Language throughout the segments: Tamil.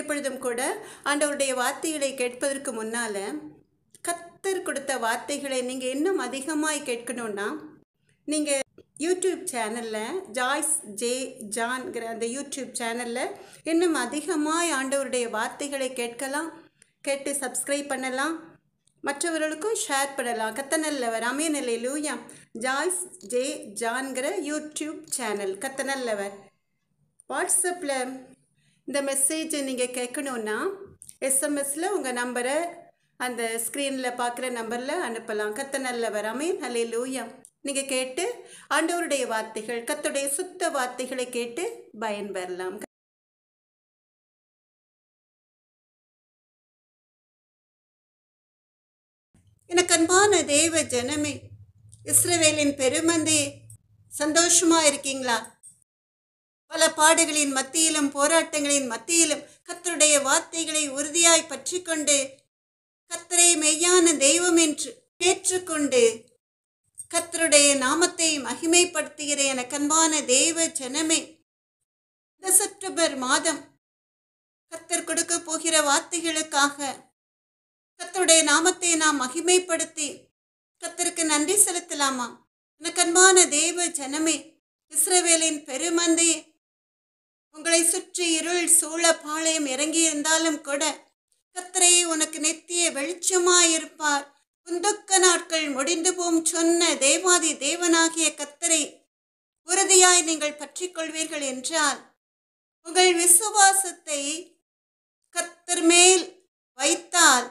இப்பொழுதும் கூட ஆண்டவருடைய வார்த்தைகளை கேட்பதற்கு முன்னால் கத்தர் கொடுத்த வார்த்தைகளை நீங்கள் இன்னும் அதிகமாக கேட்கணுன்னா நீங்கள் யூடியூப் சேனலில் ஜாய்ஸ் ஜே ஜான்கிற அந்த யூடியூப் சேனலில் இன்னும் அதிகமாக ஆண்டவருடைய வார்த்தைகளை கேட்கலாம் கேட்டு சப்ஸ்கிரைப் பண்ணலாம் மற்றவர்களுக்கும் ஷேர் பண்ணலாம் கத்தநல்ல ரமே நிலையிலூயா ஜாய்ஸ் ஜே ஜான்கிற யூடியூப் சேனல் கத்தநல்லவர் வாட்ஸ்அப்பில் இந்த மெசேஜை நீங்கள் கேட்கணுன்னா எஸ்எம்எஸில் உங்கள் நம்பரை அந்த ஸ்க்ரீனில் பார்க்குற நம்பரில் அனுப்பலாம் கத்த நல்ல வராமே நல்ல லூயம் நீங்கள் கேட்டு ஆண்டவருடைய வார்த்தைகள் கத்துடைய சுத்த வார்த்தைகளை கேட்டு பயன்பெறலாம் எனக்கு அன்பான தேவ ஜனமே இஸ்ரேவேலின் பெருமந்தி சந்தோஷமாக இருக்கீங்களா பல பாடுகளின் மத்தியிலும் போராட்டங்களின் மத்தியிலும் கத்தருடைய வார்த்தைகளை உறுதியாய் பற்றி கொண்டு கத்தரை மெய்யான தெய்வம் என்று ஏற்றுக்கொண்டு கத்தருடைய நாமத்தை மகிமைப்படுத்துகிற என கண்பான தேவ ஜனமே இந்த செப்டம்பர் மாதம் கத்தர் கொடுக்க போகிற வார்த்தைகளுக்காக கத்தருடைய நாமத்தை நாம் மகிமைப்படுத்தி கத்தருக்கு நன்றி செலுத்தலாமா என கண்பான தேவ ஜனமே இஸ்ரவேலின் பெருமந்தையே உங்களை சுற்றி இருள் சூழ பாளையம் இறங்கி இருந்தாலும் கூட கத்திரை உனக்கு நெத்திய வெளிச்சமாயிருப்பார் உந்துக்க நாட்கள் முடிந்து போம் சொன்ன தேவாதி தேவனாகிய கத்தரை உறுதியாய் நீங்கள் பற்றி கொள்வீர்கள் என்றால் உங்கள் விசுவாசத்தை கத்தர் மேல் வைத்தால்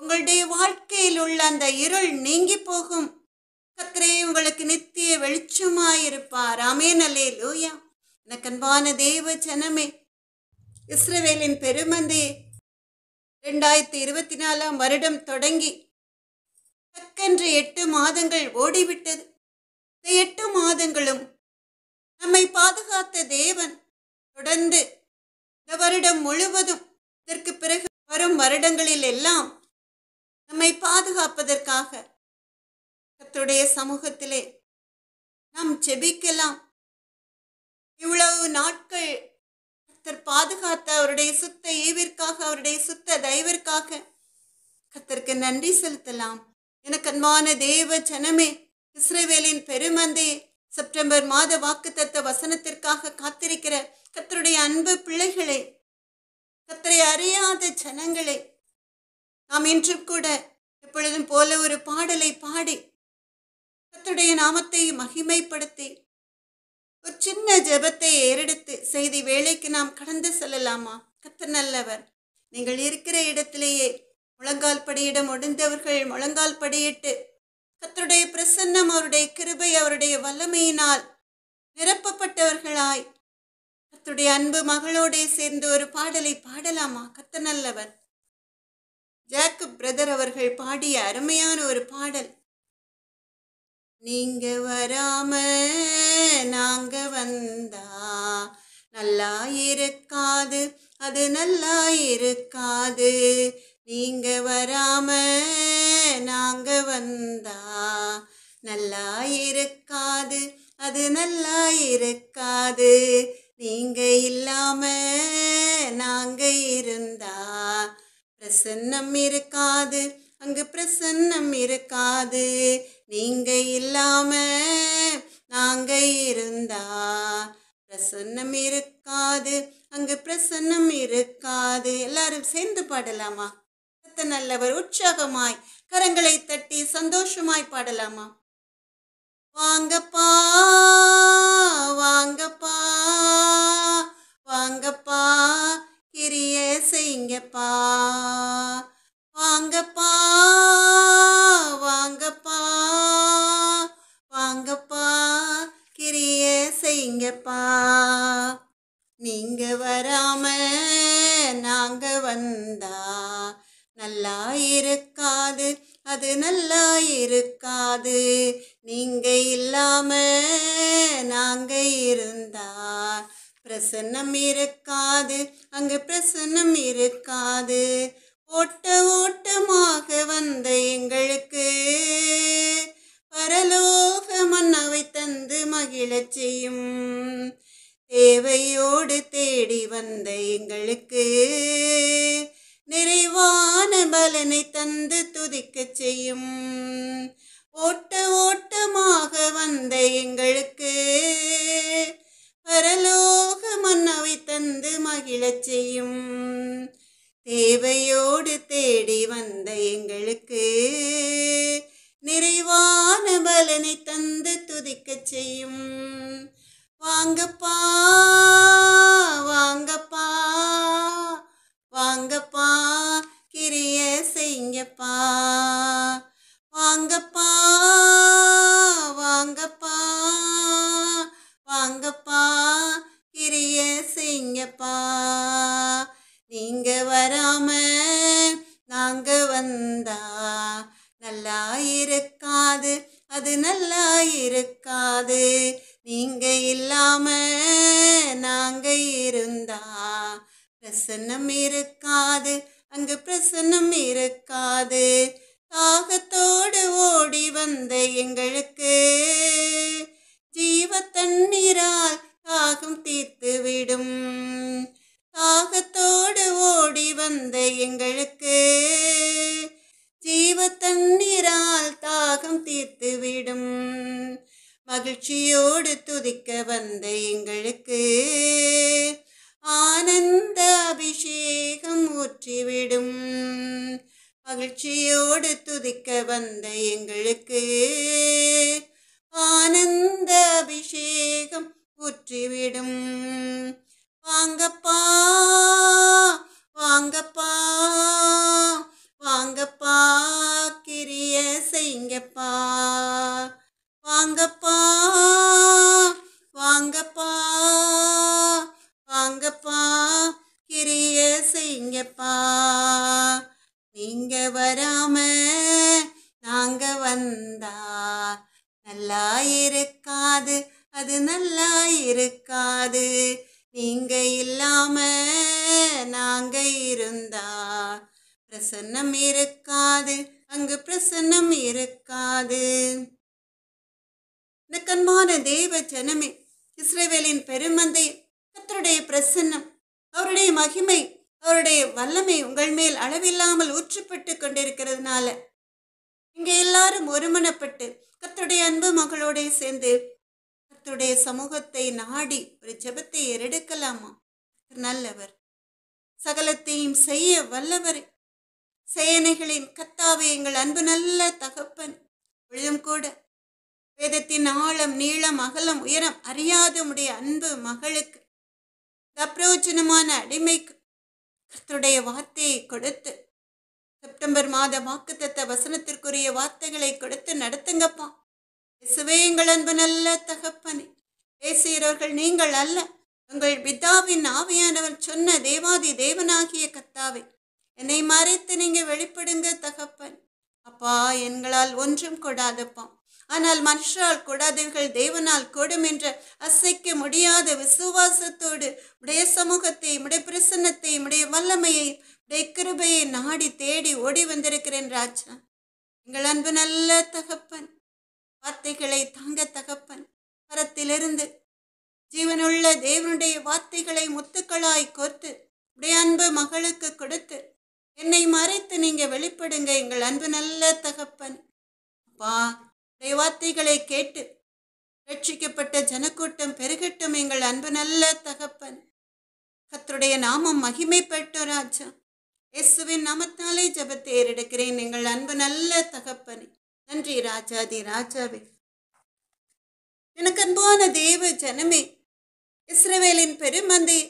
உங்களுடைய வாழ்க்கையில் உள்ள அந்த இருள் நீங்கி போகும் கத்தரே உங்களுக்கு நித்திய வெளிச்சமாயிருப்பார் அமேனலே லூயா எனக்கன்பான தேவ ஜனமே இஸ்ரவேலின் பெருமந்தையே ரெண்டாயிரத்தி இருபத்தி நாலாம் வருடம் தொடங்கி தக்கென்று எட்டு மாதங்கள் ஓடிவிட்டது இந்த எட்டு மாதங்களும் நம்மை பாதுகாத்த தேவன் தொடர்ந்து இந்த வருடம் முழுவதும் இதற்கு பிறகு வரும் வருடங்களில் எல்லாம் நம்மை பாதுகாப்பதற்காக தத்துடைய சமூகத்திலே நாம் செபிக்கலாம் இவ்வளவு நாட்கள் கத்தர் பாதுகாத்த அவருடைய சுத்த ஈவிற்காக அவருடைய சுத்த தயவிற்காக கத்தருக்கு நன்றி செலுத்தலாம் எனக்கு அன்பான தேவ ஜனமே இஸ்ரேவேலின் பெருமந்தே செப்டம்பர் மாத வாக்குத்தத்த வசனத்திற்காக காத்திருக்கிற கத்தருடைய அன்பு பிள்ளைகளே கத்தரை அறியாத ஜனங்களே நாம் இன்று கூட எப்பொழுதும் போல ஒரு பாடலை பாடி கத்தருடைய நாமத்தை மகிமைப்படுத்தி ஒரு சின்ன ஜெபத்தை ஏறெடுத்து செய்தி வேலைக்கு நாம் கடந்து செல்லலாமா கத்த நல்லவர் நீங்கள் இருக்கிற இடத்திலேயே முழங்கால் படியிட முடிந்தவர்கள் முழங்கால் படியிட்டு கத்தருடைய பிரசன்னம் அவருடைய கிருபை அவருடைய வல்லமையினால் நிரப்பப்பட்டவர்களாய் கத்துடைய அன்பு மகளோடே சேர்ந்து ஒரு பாடலை பாடலாமா கத்த நல்லவர் ஜாக்கப் பிரதர் அவர்கள் பாடிய அருமையான ஒரு பாடல் நீங்க வராம நான் இருக்காது அது நல்லா இருக்காது நீங்க வராம நாங்க வந்தா நல்லா இருக்காது அது நல்லா இருக்காது நீங்க இல்லாம நாங்க இருந்தா பிரசன்னம் இருக்காது அங்கு பிரசன்னம் இருக்காது நீங்க இல்லாம நாங்க இருந்தா பிரசன்னம் இருக்காது அங்கு பிரசன்னம் இருக்காது எல்லாரும் சேர்ந்து பாடலாமா கத்த நல்லவர் உற்சாகமாய் கரங்களை தட்டி சந்தோஷமாய் பாடலாமா வாங்கப்பா வாங்கப்பா வாங்கப்பா கிரிய செய்ங்கப்பா வாங்கப்பா செய்ங்கப்பா நீங்க வராம நாங்க வந்தா நல்லா இருக்காது அது நல்லா இருக்காது நீங்க இல்லாம நாங்க இருந்தா பிரசன்னம் இருக்காது அங்க பிரசன்னம் இருக்காது ஓட்ட ஓட்டமாக வந்த எங்களுக்கு பரலோக மன்னாவை தந்து மகிழச் செய்யும் தேவையோடு தேடி வந்த எங்களுக்கு நிறைவான பலனை தந்து துதிக்கச் செய்யும் ஓட்ட ஓட்டமாக பாருங்கப்பா வாங்கப்பா வல்லவரே சேனைகளின் கத்தாவே எங்கள் அன்பு நல்ல தகப்பன் விழும் கூட வேதத்தின் ஆழம் நீளம் அகலம் உயரம் அறியாத உடைய அன்பு மகளுக்கு அப்பிரோச்சனமான அடிமைக்கு கத்துடைய வார்த்தையை கொடுத்து செப்டம்பர் மாத வாக்குத்தத்த வசனத்திற்குரிய வார்த்தைகளை கொடுத்து நடத்துங்கப்பா இசுவே எங்கள் அன்பு நல்ல தகப்பனே பேசுகிறவர்கள் நீங்கள் அல்ல உங்கள் பிதாவின் ஆவியானவர் சொன்ன தேவாதி தேவனாகிய கத்தாவே என்னை மறைத்து நீங்க வெளிப்படுங்க தகப்பன் அப்பா எங்களால் ஒன்றும் கொடாதப்பா ஆனால் மனுஷரால் கொடாதீர்கள் தேவனால் கொடும் என்ற அசைக்க முடியாத விசுவாசத்தோடு உடைய சமூகத்தை உடைய பிரசன்னத்தை உடைய வல்லமையை உடைய கிருபையை நாடி தேடி ஓடி வந்திருக்கிறேன் ராஜா எங்கள் அன்பு நல்ல தகப்பன் வார்த்தைகளை தாங்க தகப்பன் பரத்திலிருந்து ஜீவனுள்ள தேவனுடைய வார்த்தைகளை முத்துக்களாய் கோர்த்து உடைய அன்பு மகளுக்கு கொடுத்து என்னை மறைத்து நீங்கள் வெளிப்படுங்க எங்கள் அன்பு நல்ல தகப்பன் அப்பா வார்த்தைகளை கேட்டு ரட்சிக்கப்பட்ட ஜனக்கூட்டம் பெருகட்டும் எங்கள் அன்பு நல்ல தகப்பன் கத்தருடைய நாமம் மகிமைப்பட்ட ராஜா இயேசுவின் நாமத்தாலே ஜபத்தை ஏறெடுக்கிறேன் எங்கள் அன்பு நல்ல தகப்பனே நன்றி ராஜாதி ராஜாவே எனக்கு அன்பான தேவ ஜனமே இஸ்ரேவேலின் பெருமந்தை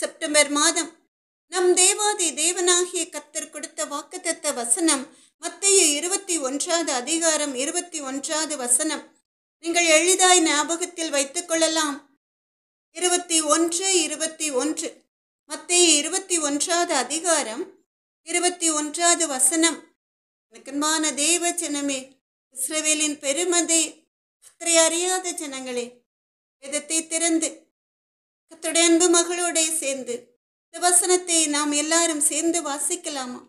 செப்டம்பர் மாதம் நம் தேவாதி தேவனாகிய கத்தர் கொடுத்த வாக்குத்தத்த வசனம் மத்திய இருபத்தி ஒன்றாவது அதிகாரம் இருபத்தி ஒன்றாவது வசனம் நீங்கள் எளிதாய் ஞாபகத்தில் வைத்துக்கொள்ளலாம் இருபத்தி ஒன்று இருபத்தி ஒன்று மத்திய இருபத்தி ஒன்றாவது அதிகாரம் இருபத்தி ஒன்றாவது வசனம் எனக்குமான தேவ ஜனமே இஸ்ரேவேலின் பெருமதை அத்தனை அறியாத ஜனங்களே விதத்தை திறந்து கத்துடைய அன்பு மகளோட சேர்ந்து வசனத்தை நாம் எல்லாரும் சேர்ந்து வாசிக்கலாமா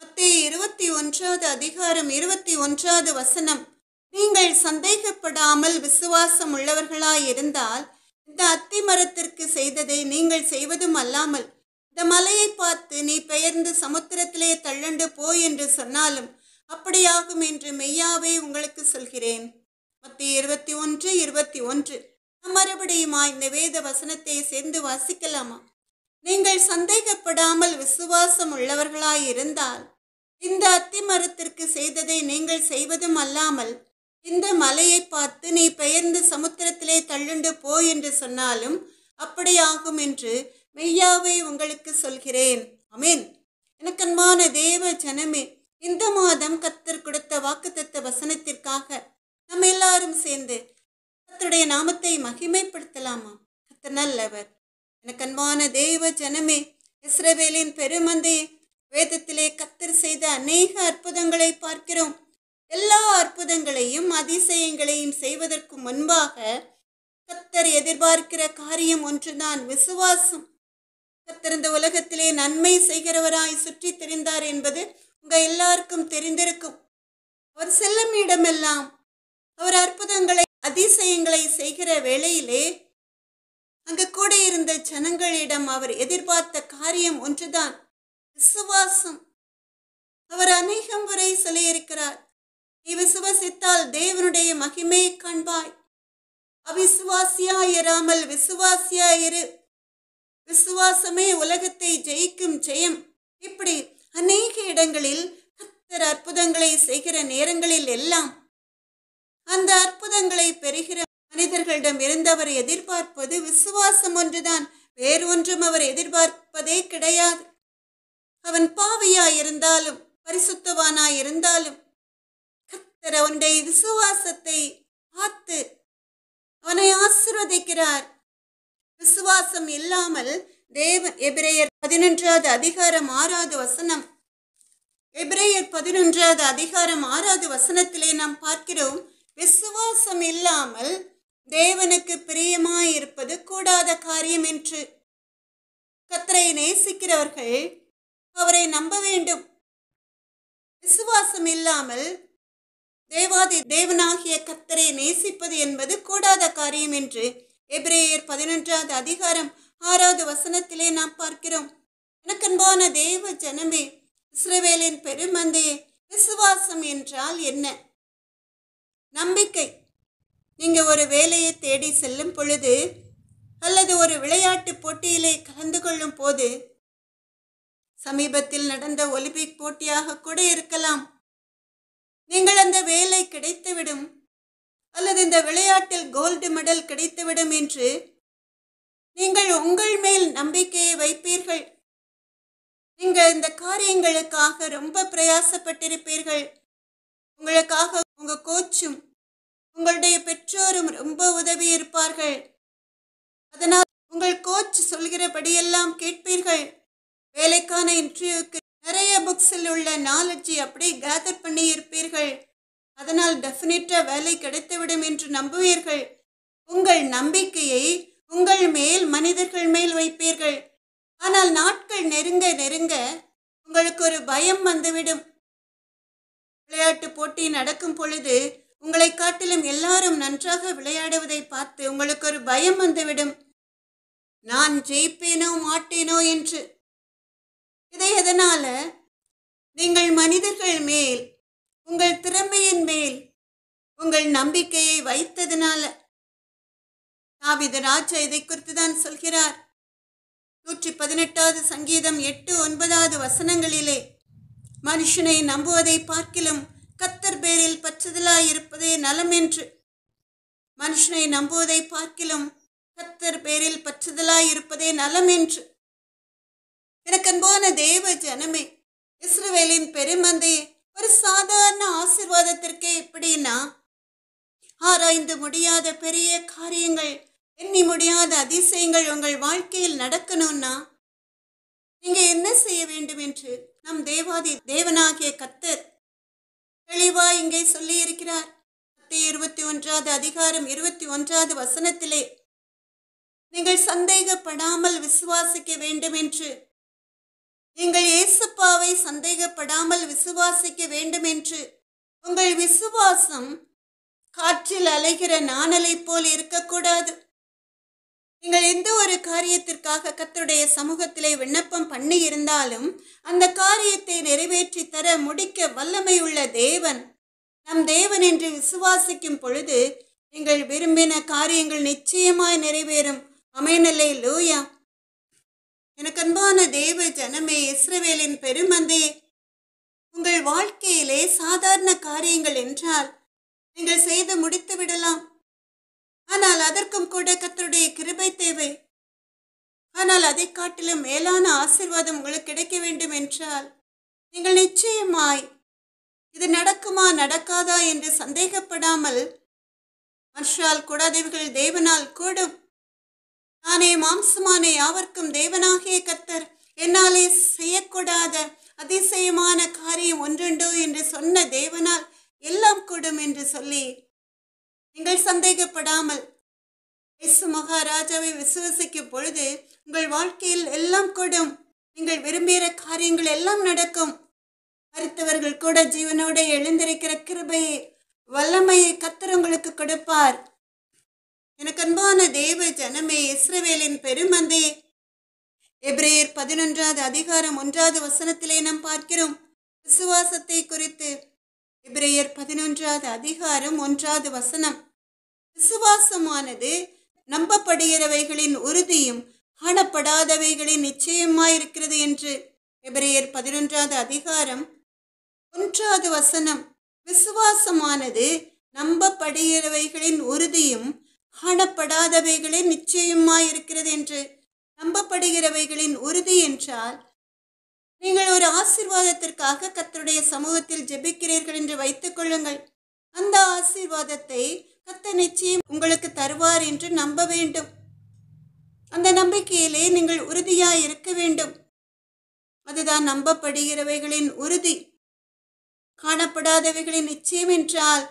மத்திய இருபத்தி ஒன்றாவது அதிகாரம் இருபத்தி ஒன்றாவது வசனம் நீங்கள் சந்தேகப்படாமல் விசுவாசம் உள்ளவர்களாய் இருந்தால் இந்த அத்தி மரத்திற்கு செய்ததை நீங்கள் செய்வதும் அல்லாமல் இந்த மலையை பார்த்து நீ பெயர்ந்து சமுத்திரத்திலே தள்ளண்டு போ என்று சொன்னாலும் அப்படியாகும் என்று மெய்யாவே உங்களுக்கு சொல்கிறேன் மத்திய இருபத்தி ஒன்று இருபத்தி ஒன்று மறுபடியுமா இந்த வேத வசனத்தை சேர்ந்து வாசிக்கலாமா நீங்கள் சந்தேகப்படாமல் விசுவாசம் உள்ளவர்களாயிருந்தால் இந்த அத்திமரத்திற்கு செய்ததை நீங்கள் செய்வதும் அல்லாமல் இந்த மலையை பார்த்து நீ பெயர்ந்து சமுத்திரத்திலே தள்ளுண்டு போ என்று சொன்னாலும் அப்படியாகும் என்று மெய்யாவை உங்களுக்கு சொல்கிறேன் அமீன் எனக்கன்மான தேவ ஜனமே இந்த மாதம் கத்தர் கொடுத்த வாக்குத்தத்த வசனத்திற்காக நம்ம எல்லாரும் சேர்ந்து கத்தருடைய நாமத்தை மகிமைப்படுத்தலாமா கத்தர் நல்லவர் எனக்கு தெய்வ தேவ ஜனமே இஸ்ரவேலின் பெருமந்தை வேதத்திலே கத்தர் செய்த அநேக அற்புதங்களை பார்க்கிறோம் எல்லா அற்புதங்களையும் அதிசயங்களையும் செய்வதற்கு முன்பாக கத்தர் எதிர்பார்க்கிற காரியம் ஒன்றுதான் விசுவாசம் கத்தர் இந்த உலகத்திலே நன்மை செய்கிறவராய் சுற்றி தெரிந்தார் என்பது உங்க எல்லாருக்கும் தெரிந்திருக்கும் அவர் செல்லும் இடமெல்லாம் அவர் அற்புதங்களை அதிசயங்களை செய்கிற வேளையிலே அங்கு கூட இருந்த ஜனங்களிடம் அவர் எதிர்பார்த்த காரியம் ஒன்றுதான் விசுவாசம் அவர் அநேகம் முறை சொல்லியிருக்கிறார் நீ விசுவாசித்தால் தேவனுடைய மகிமையை காண்பாய் அவிசுவாசியாயிராமல் விசுவாசியாயிரு விசுவாசமே உலகத்தை ஜெயிக்கும் ஜெயம் இப்படி அநேக இடங்களில் கத்தர் அற்புதங்களை செய்கிற நேரங்களில் எல்லாம் அந்த அற்புதங்களை பெறுகிற மனிதர்களிடம் இருந்து அவர் எதிர்பார்ப்பது விசுவாசம் ஒன்றுதான் வேறொன்றும் அவர் எதிர்பார்ப்பதே கிடையாது அவன் பாவியாயிருந்தாலும் இருந்தாலும் இருந்தாலும் கத்தர் அவனுடைய விசுவாசத்தை பார்த்து அவனை ஆசிர்வதிக்கிறார் விசுவாசம் இல்லாமல் தேவன் எபிரேயர் பதினொன்றாவது அதிகாரம் ஆறாவது வசனம் எபிரேயர் பதினொன்றாவது அதிகாரம் ஆறாவது வசனத்திலே நாம் பார்க்கிறோம் விசுவாசம் இல்லாமல் தேவனுக்கு பிரியமாயிருப்பது கூடாத காரியம் என்று கத்தரை நேசிக்கிறவர்கள் அவரை நம்ப வேண்டும் விசுவாசம் இல்லாமல் தேவாதி தேவனாகிய கத்தரை நேசிப்பது என்பது கூடாத காரியம் என்று எப்ரேயர் பதினொன்றாவது அதிகாரம் ஆறாவது வசனத்திலே நாம் பார்க்கிறோம் எனக்கன்பான தேவ ஜனமே இஸ்ரவேலின் பெருமந்தையே விசுவாசம் என்றால் என்ன நம்பிக்கை நீங்கள் ஒரு வேலையை தேடி செல்லும் பொழுது அல்லது ஒரு விளையாட்டு போட்டியிலே கலந்து கொள்ளும் போது சமீபத்தில் நடந்த ஒலிம்பிக் போட்டியாக கூட இருக்கலாம் நீங்கள் அந்த வேலை கிடைத்துவிடும் அல்லது இந்த விளையாட்டில் கோல்டு மெடல் கிடைத்துவிடும் என்று நீங்கள் உங்கள் மேல் நம்பிக்கையை வைப்பீர்கள் நீங்கள் இந்த காரியங்களுக்காக ரொம்ப பிரயாசப்பட்டிருப்பீர்கள் உங்களுக்காக உங்கள் கோச்சும் உங்களுடைய பெற்றோரும் ரொம்ப உதவி இருப்பார்கள் அதனால் உங்கள் கோச் சொல்கிறபடியெல்லாம் கேட்பீர்கள் வேலைக்கான இன்டர்வியூக்கு நிறைய புக்ஸில் உள்ள நாலெட்ஜை அப்படியே கேதர் பண்ணி இருப்பீர்கள் அதனால் டெஃபினட்டாக வேலை கிடைத்துவிடும் என்று நம்புவீர்கள் உங்கள் நம்பிக்கையை உங்கள் மேல் மனிதர்கள் மேல் வைப்பீர்கள் ஆனால் நாட்கள் நெருங்க நெருங்க உங்களுக்கு ஒரு பயம் வந்துவிடும் விளையாட்டு போட்டி நடக்கும் பொழுது உங்களை காட்டிலும் எல்லாரும் நன்றாக விளையாடுவதை பார்த்து உங்களுக்கு ஒரு பயம் வந்துவிடும் நான் ஜெயிப்பேனோ மாட்டேனோ என்று இதை எதனால நீங்கள் மனிதர்கள் மேல் உங்கள் திறமையின் மேல் உங்கள் நம்பிக்கையை வைத்ததினால தாவித ராஜா இதை குறித்து தான் சொல்கிறார் நூற்றி பதினெட்டாவது சங்கீதம் எட்டு ஒன்பதாவது வசனங்களிலே மனுஷனை நம்புவதை பார்க்கிலும் கத்தர் பேரில் பற்றுதலாயிருப்பதே இருப்பதே நலம் என்று மனுஷனை நம்புவதை பார்க்கிலும் கத்தர் பேரில் பற்றுதலாய் இருப்பதே நலம் என்று எனக்கு அன்போன தேவ ஜனமே இஸ்ரவேலின் பெருமந்தையே ஒரு சாதாரண ஆசிர்வாதத்திற்கே எப்படின்னா ஆராய்ந்து முடியாத பெரிய காரியங்கள் எண்ணி முடியாத அதிசயங்கள் உங்கள் வாழ்க்கையில் நடக்கணும்னா நீங்க என்ன செய்ய வேண்டும் என்று நம் தேவாதி தேவனாகிய கத்தர் தெளிவா இங்கே சொல்லியிருக்கிறார் இருபத்தி ஒன்றாவது அதிகாரம் இருபத்தி ஒன்றாவது வசனத்திலே நீங்கள் சந்தேகப்படாமல் விசுவாசிக்க வேண்டும் என்று நீங்கள் இயேசுப்பாவை சந்தேகப்படாமல் விசுவாசிக்க வேண்டும் என்று உங்கள் விசுவாசம் காற்றில் அலைகிற நாணலை போல் இருக்கக்கூடாது நீங்கள் எந்த ஒரு காரியத்திற்காக கத்தருடைய சமூகத்திலே விண்ணப்பம் பண்ணி இருந்தாலும் அந்த காரியத்தை நிறைவேற்றி தர முடிக்க வல்லமை உள்ள தேவன் நம் தேவன் என்று விசுவாசிக்கும் பொழுது நீங்கள் விரும்பின காரியங்கள் நிச்சயமாய் நிறைவேறும் அமையநிலை லூயா எனக்கு அன்பான தேவ ஜனமே இஸ்ரவேலின் பெருமந்தே உங்கள் வாழ்க்கையிலே சாதாரண காரியங்கள் என்றால் நீங்கள் செய்து முடித்து விடலாம் அதற்கும் கூட கத்தருடைய கிருபை தேவை ஆனால் அதை காட்டிலும் மேலான ஆசிர்வாதம் உங்களுக்கு கிடைக்க வேண்டும் என்றால் நீங்கள் நிச்சயமாய் இது நடக்குமா நடக்காதா என்று சந்தேகப்படாமல் மனுஷால் கூடாதவைகள் தேவனால் கூடும் நானே மாம்சமானே யாவர்க்கும் தேவனாகிய கத்தர் என்னாலே செய்யக்கூடாத அதிசயமான காரியம் ஒன்றுண்டோ என்று சொன்ன தேவனால் எல்லாம் கூடும் என்று சொல்லி நீங்கள் சந்தேகப்படாமல் இயேசு மகாராஜாவை விசுவசிக்கும் பொழுது உங்கள் வாழ்க்கையில் எல்லாம் கூடும் நீங்கள் விரும்புகிற காரியங்கள் எல்லாம் நடக்கும் மருத்துவர்கள் கூட ஜீவனோட எழுந்திருக்கிற கிருபையை வல்லமையை கத்தர் உங்களுக்கு கொடுப்பார் எனக்கு அன்பான தேவ ஜனமே இஸ்ரவேலின் பெருமந்தே எப்ரேயர் பதினொன்றாவது அதிகாரம் ஒன்றாவது வசனத்திலே நாம் பார்க்கிறோம் விசுவாசத்தை குறித்து எப்ரேயர் பதினொன்றாவது அதிகாரம் ஒன்றாவது வசனம் விசுவாசமானது நம்பப்படுகிறவைகளின் உறுதியும் காணப்படாதவைகளின் நிச்சயமாயிருக்கிறது என்று எபிரேயர் பதினொன்றாவது அதிகாரம் ஒன்றாவது வசனம் விசுவாசமானது நம்பப்படுகிறவைகளின் உறுதியும் காணப்படாதவைகளின் நிச்சயமாயிருக்கிறது என்று நம்பப்படுகிறவைகளின் உறுதி என்றால் நீங்கள் ஒரு ஆசீர்வாதத்திற்காக கத்தருடைய சமூகத்தில் ஜெபிக்கிறீர்கள் என்று வைத்துக் கொள்ளுங்கள் அந்த ஆசீர்வாதத்தை கத்த நிச்சயம் உங்களுக்கு தருவார் என்று நம்ப வேண்டும் அந்த நம்பிக்கையிலே நீங்கள் உறுதியாய் இருக்க வேண்டும் அதுதான் நம்பப்படுகிறவைகளின் உறுதி காணப்படாதவைகளின் நிச்சயம் என்றால்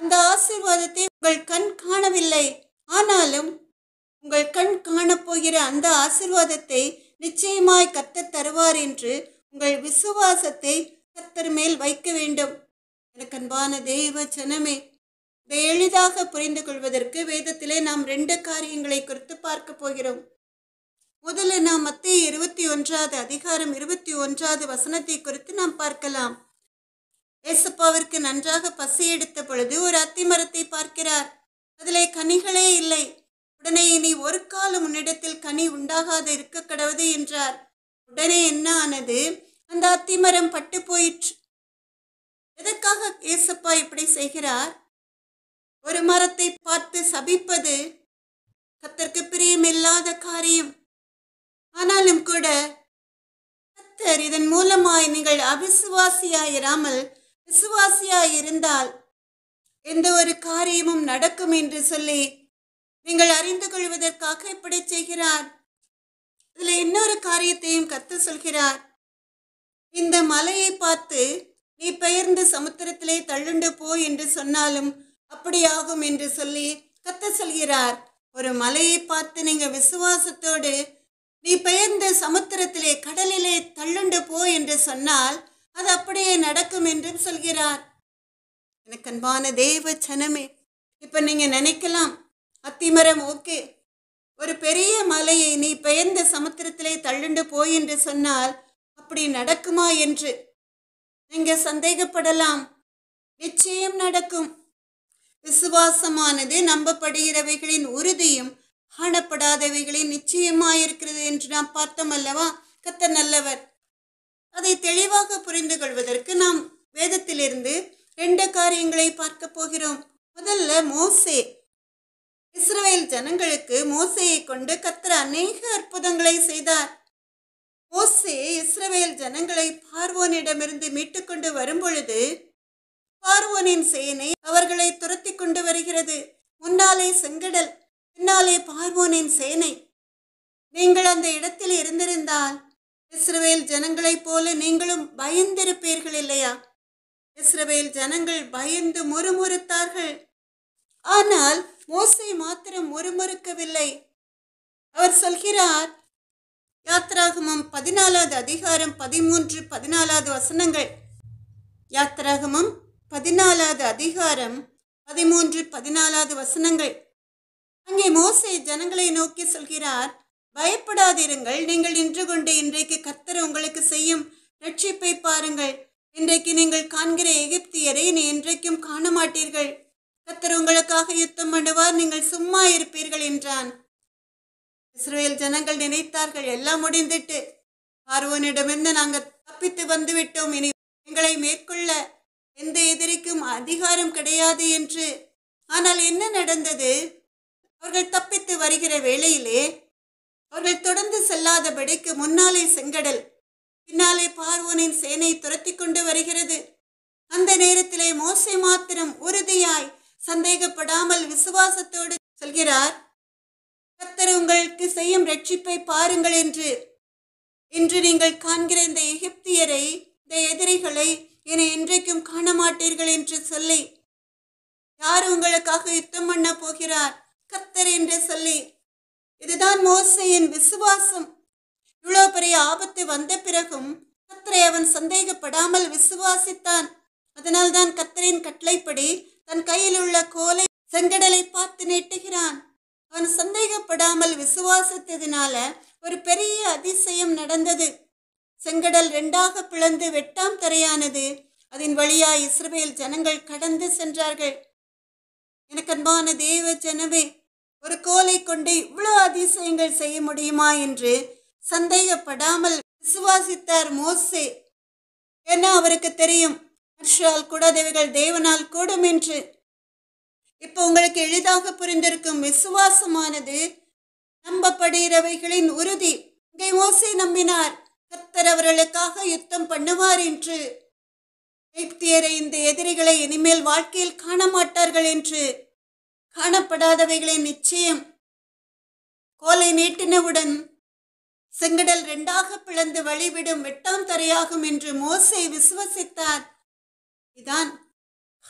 அந்த ஆசிர்வாதத்தை உங்கள் கண் காணவில்லை ஆனாலும் உங்கள் கண் காணப்போகிற அந்த ஆசிர்வாதத்தை நிச்சயமாய் கத்தர் தருவார் என்று உங்கள் விசுவாசத்தை கத்தர் மேல் வைக்க வேண்டும் எனக்கு அன்பான தெய்வ ஜனமே இதை எளிதாக புரிந்து கொள்வதற்கு வேதத்திலே நாம் ரெண்டு காரியங்களை குறித்து பார்க்க போகிறோம் முதல்ல நாம் மத்திய இருபத்தி ஒன்றாவது அதிகாரம் இருபத்தி ஒன்றாவது வசனத்தை குறித்து நாம் பார்க்கலாம் ஏசப்பாவிற்கு நன்றாக பசி எடுத்த பொழுது ஒரு அத்தி மரத்தை பார்க்கிறார் அதிலே கனிகளே இல்லை உடனே இனி ஒரு காலம் உன்னிடத்தில் கனி உண்டாகாத இருக்க கடவுது என்றார் உடனே என்ன ஆனது அந்த அத்திமரம் பட்டு போயிற்று எதற்காக ஏசப்பா இப்படி செய்கிறார் ஒரு மரத்தை பார்த்து சபிப்பது கத்தர்க்கு பிரியமில்லாத காரியம் ஆனாலும் கூட கத்தர் இதன் மூலமாய் நீங்கள் அவிசுவாசியாயிராமல் விசுவாசியாயிருந்தால் இருந்தால் எந்த ஒரு காரியமும் நடக்கும் என்று சொல்லி நீங்கள் அறிந்து கொள்வதற்காக இப்படி செய்கிறார் இதுல இன்னொரு காரியத்தையும் கத்து சொல்கிறார் இந்த மலையை பார்த்து நீ பெயர்ந்து சமுத்திரத்திலே தள்ளுண்டு போ என்று சொன்னாலும் அப்படியாகும் என்று சொல்லி கத்த சொல்கிறார் ஒரு மலையை பார்த்து நீங்க விசுவாசத்தோடு நீ பெயர்ந்த சமுத்திரத்திலே கடலிலே தள்ளுண்டு போ என்று சொன்னால் அது அப்படியே நடக்கும் என்றும் சொல்கிறார் எனக்கு அன்பான தேவ சனமே இப்போ நீங்க நினைக்கலாம் அத்திமரம் ஓகே ஒரு பெரிய மலையை நீ பெயர்ந்த சமுத்திரத்திலே தள்ளுண்டு போய் என்று சொன்னால் அப்படி நடக்குமா என்று நீங்க சந்தேகப்படலாம் நிச்சயம் நடக்கும் விசுவாசமானது நம்பப்படுகிறவைகளின் உறுதியும் காணப்படாதவைகளின் நிச்சயமாயிருக்கிறது என்று நாம் பார்த்தோம் அல்லவா கத்த நல்லவர் அதை தெளிவாக புரிந்து கொள்வதற்கு நாம் வேதத்திலிருந்து ரெண்டு காரியங்களை பார்க்க போகிறோம் முதல்ல மோசே இஸ்ரவேல் ஜனங்களுக்கு மோசையை கொண்டு கத்தர் அநேக அற்புதங்களை செய்தார் மோசே இஸ்ரவேல் ஜனங்களை பார்வோனிடமிருந்து மீட்டுக்கொண்டு வரும் பொழுது பார்வோனின் சேனை அவர்களை துரத்தி கொண்டு வருகிறது முன்னாலே செங்கடல் பின்னாலே பார்வோனின் சேனை நீங்கள் அந்த இடத்தில் இருந்திருந்தால் இஸ்ரவேல் ஜனங்களைப் போல நீங்களும் பயந்திருப்பீர்கள் இல்லையா இஸ்ரவேல் ஜனங்கள் பயந்து முறுமுறுத்தார்கள் ஆனால் மோசை மாத்திரம் முறுமுறுக்கவில்லை அவர் சொல்கிறார் யாத்திராகமம் பதினாலாவது அதிகாரம் பதிமூன்று பதினாலாவது வசனங்கள் யாத்திராகமம் பதினாலாவது அதிகாரம் பதிமூன்று பதினாலாவது வசனங்கள் அங்கே மோசே ஜனங்களை நோக்கி சொல்கிறார் பயப்படாதிருங்கள் நீங்கள் நின்று கொண்டு இன்றைக்கு கத்தர் உங்களுக்கு செய்யும் ரட்சிப்பை பாருங்கள் இன்றைக்கு நீங்கள் காண்கிற எகிப்தியரை நீ இன்றைக்கும் காண மாட்டீர்கள் கத்தர் உங்களுக்காக யுத்தம் பண்ணுவார் நீங்கள் சும்மா இருப்பீர்கள் என்றான் இஸ்ரேல் ஜனங்கள் நினைத்தார்கள் எல்லாம் முடிந்துட்டு பார்வனிடமிருந்து நாங்கள் தப்பித்து வந்துவிட்டோம் இனி எங்களை மேற்கொள்ள எந்த எதிரிக்கும் அதிகாரம் கிடையாது என்று ஆனால் என்ன நடந்தது அவர்கள் தப்பித்து வருகிற வேளையிலே அவர்கள் தொடர்ந்து செல்லாதபடிக்கு முன்னாலே செங்கடல் பின்னாலே பார்வோனின் சேனை துரத்தி கொண்டு வருகிறது அந்த நேரத்திலே மோசை மாத்திரம் உறுதியாய் சந்தேகப்படாமல் விசுவாசத்தோடு சொல்கிறார் கத்தர் உங்களுக்கு செய்யும் ரட்சிப்பை பாருங்கள் என்று இன்று நீங்கள் காண்கிற இந்த எகிப்தியரை இந்த எதிரிகளை என்னை என்றைக்கும் காண மாட்டீர்கள் என்று சொல்லி யார் உங்களுக்காக யுத்தம் பண்ண போகிறார் கத்தர் என்று சொல்லி இதுதான் மோசையின் விசுவாசம் இவ்வளோ பெரிய ஆபத்து வந்த பிறகும் கத்தரை அவன் சந்தேகப்படாமல் விசுவாசித்தான் அதனால் தான் கத்தரின் கட்டளைப்படி தன் கையில் உள்ள கோலை செங்கடலை பார்த்து நெட்டுகிறான் அவன் சந்தேகப்படாமல் விசுவாசித்ததினால ஒரு பெரிய அதிசயம் நடந்தது செங்கடல் ரெண்டாக பிளந்து வெட்டாம் தரையானது அதன் வழியாய் இஸ்ரவேல் ஜனங்கள் கடந்து சென்றார்கள் எனக்கு அன்பான தேவ ஜனவே ஒரு கோலை கொண்டு இவ்வளோ அதிசயங்கள் செய்ய முடியுமா என்று சந்தேகப்படாமல் விசுவாசித்தார் மோசே என்ன அவருக்கு தெரியும் மனுஷால் குடதேவிகள் தேவனால் கூடும் என்று இப்போ உங்களுக்கு எளிதாக புரிந்திருக்கும் விசுவாசமானது நம்பப்படுகிறவைகளின் உறுதி இங்கே மோசே நம்பினார் கத்தர் அவர்களுக்காக யுத்தம் பண்ணுவார் என்று ஐப்தியரை இந்த எதிரிகளை இனிமேல் வாழ்க்கையில் காண மாட்டார்கள் என்று காணப்படாதவைகளின் நிச்சயம் கோலை நீட்டினவுடன் செங்கடல் ரெண்டாக பிளந்து வழிவிடும் வெட்டாம் தரையாகும் என்று மோசை விசுவசித்தார் இதான்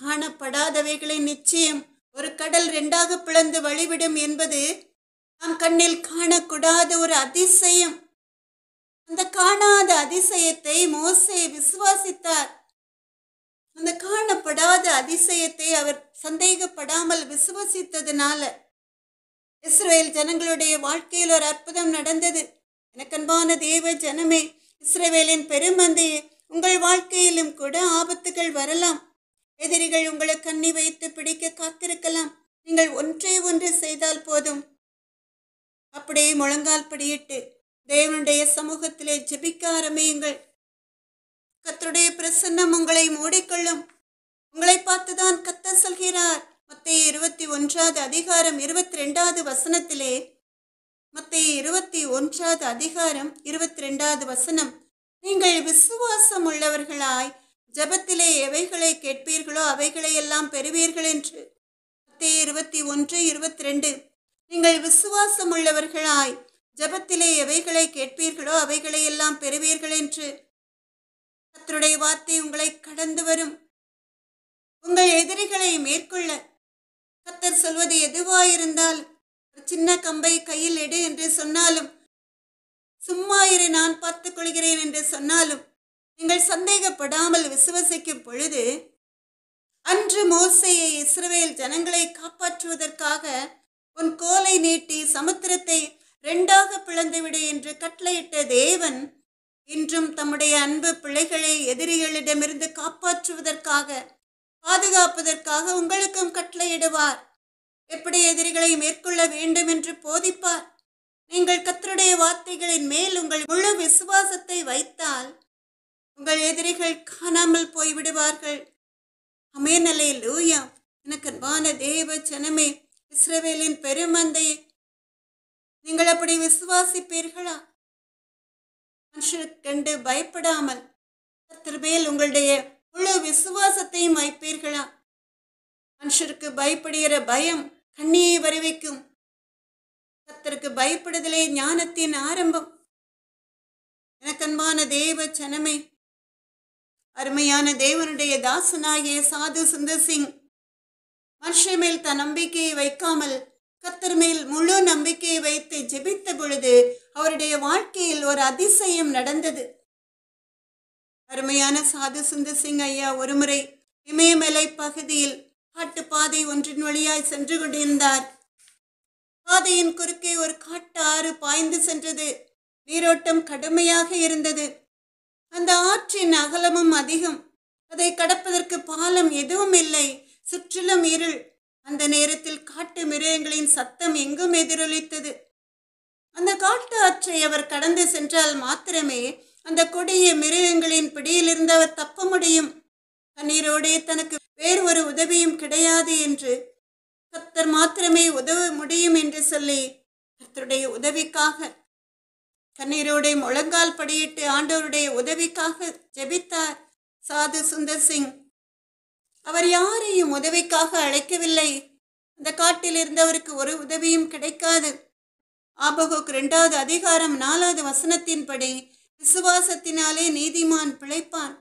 காணப்படாதவைகளின் நிச்சயம் ஒரு கடல் ரெண்டாக பிளந்து வழிவிடும் என்பது நாம் கண்ணில் காணக்கூடாத ஒரு அதிசயம் அந்த காணாத அதிசயத்தை மோசே விசுவாசித்தார் அந்த காணப்படாத அதிசயத்தை அவர் சந்தேகப்படாமல் விசுவசித்ததுனால இஸ்ரேல் ஜனங்களுடைய வாழ்க்கையில் ஒரு அற்புதம் நடந்தது எனக்கன்பான தேவ ஜனமே இஸ்ரேவேலின் பெருமந்தையே உங்கள் வாழ்க்கையிலும் கூட ஆபத்துகள் வரலாம் எதிரிகள் உங்களை கண்ணி வைத்து பிடிக்க காத்திருக்கலாம் நீங்கள் ஒன்றே ஒன்று செய்தால் போதும் அப்படியே முழங்கால் படியிட்டு தேவனுடைய சமூகத்திலே ஜபிக்க ஆரம்பியுங்கள் கத்தருடைய பிரசன்னம் உங்களை மூடிக்கொள்ளும் உங்களை பார்த்துதான் கத்த சொல்கிறார் மத்திய இருபத்தி ஒன்றாவது அதிகாரம் இருபத்தி ரெண்டாவது வசனத்திலே மத்திய இருபத்தி ஒன்றாவது அதிகாரம் இருபத்தி ரெண்டாவது வசனம் நீங்கள் விசுவாசம் உள்ளவர்களாய் ஜபத்திலே எவைகளை கேட்பீர்களோ அவைகளை எல்லாம் பெறுவீர்கள் என்று மத்திய இருபத்தி ஒன்று இருபத்தி ரெண்டு நீங்கள் விசுவாசம் உள்ளவர்களாய் ஜபத்திலே எவைகளை கேட்பீர்களோ அவைகளை எல்லாம் பெறுவீர்கள் என்று அத்துடைய வார்த்தை உங்களை கடந்து வரும் உங்கள் எதிரிகளை மேற்கொள்ள கத்தர் சொல்வது எதுவாயிருந்தால் ஒரு சின்ன கம்பை கையில் எடு என்று சொன்னாலும் சும்மா இரு நான் பார்த்துக் கொள்கிறேன் என்று சொன்னாலும் நீங்கள் சந்தேகப்படாமல் விசுவசிக்கும் பொழுது அன்று மோசையை இஸ்ரவேல் ஜனங்களை காப்பாற்றுவதற்காக உன் கோலை நீட்டி சமுத்திரத்தை ரெண்டாக பிளந்துவிடு என்று கட்டளையிட்ட தேவன் இன்றும் தம்முடைய அன்பு பிள்ளைகளை எதிரிகளிடமிருந்து காப்பாற்றுவதற்காக பாதுகாப்பதற்காக உங்களுக்கும் கட்டளையிடுவார் எப்படி எதிரிகளை மேற்கொள்ள வேண்டும் என்று போதிப்பார் நீங்கள் கத்தருடைய வார்த்தைகளின் மேல் உங்கள் முழு விசுவாசத்தை வைத்தால் உங்கள் எதிரிகள் காணாமல் போய்விடுவார்கள் அமேனலை லூயா எனக்கு அன்பான தேவ ஜனமே இஸ்ரேவேலின் பெருமந்தையை நீங்கள் அப்படி விசுவாசிப்பீர்களா கண்டு பயப்படாமல் திருமையில் உங்களுடைய முழு விசுவாசத்தையும் வைப்பீர்களா மனுஷருக்கு பயப்படுகிற பயம் கண்ணியை வருவிக்கும் கத்திற்கு பயப்படுதலே ஞானத்தின் ஆரம்பம் எனக்கன்பான தேவ சனமே அருமையான தேவனுடைய தாசனாகிய சாது சுந்தர் சிங் மனுஷன் மேல் தன் நம்பிக்கையை வைக்காமல் கத்தர் மேல் முழு நம்பிக்கையை வைத்து ஜெபித்த பொழுது அவருடைய வாழ்க்கையில் ஒரு அதிசயம் நடந்தது அருமையான சாது சுந்தர் சிங் ஐயா ஒருமுறை இமயமலை பகுதியில் பாதை ஒன்றின் வழியாய் சென்று கொண்டிருந்தார் பாதையின் குறுக்கே ஒரு காட்டு ஆறு பாய்ந்து சென்றது நீரோட்டம் கடுமையாக இருந்தது அந்த ஆற்றின் அகலமும் அதிகம் அதை கடப்பதற்கு பாலம் எதுவும் இல்லை சுற்றிலும் இருள் அந்த நேரத்தில் காட்டு மிருகங்களின் சத்தம் எங்கும் எதிரொலித்தது அந்த காட்டு ஆற்றை அவர் கடந்து சென்றால் மாத்திரமே அந்த கொடிய மிருகங்களின் பிடியிலிருந்து அவர் தப்ப முடியும் கண்ணீரோடே தனக்கு வேறு ஒரு உதவியும் கிடையாது என்று கத்தர் மாத்திரமே உதவ முடியும் என்று சொல்லி கத்தருடைய உதவிக்காக கண்ணீரோடே முழங்கால் படியிட்டு ஆண்டவருடைய உதவிக்காக ஜெபித்தார் சாது சுந்தர் சிங் அவர் யாரையும் உதவிக்காக அழைக்கவில்லை அந்த காட்டில் இருந்தவருக்கு ஒரு உதவியும் கிடைக்காது ஆபகுக் இரண்டாவது அதிகாரம் நாலாவது வசனத்தின்படி விசுவாசத்தினாலே நீதிமான் பிழைப்பான்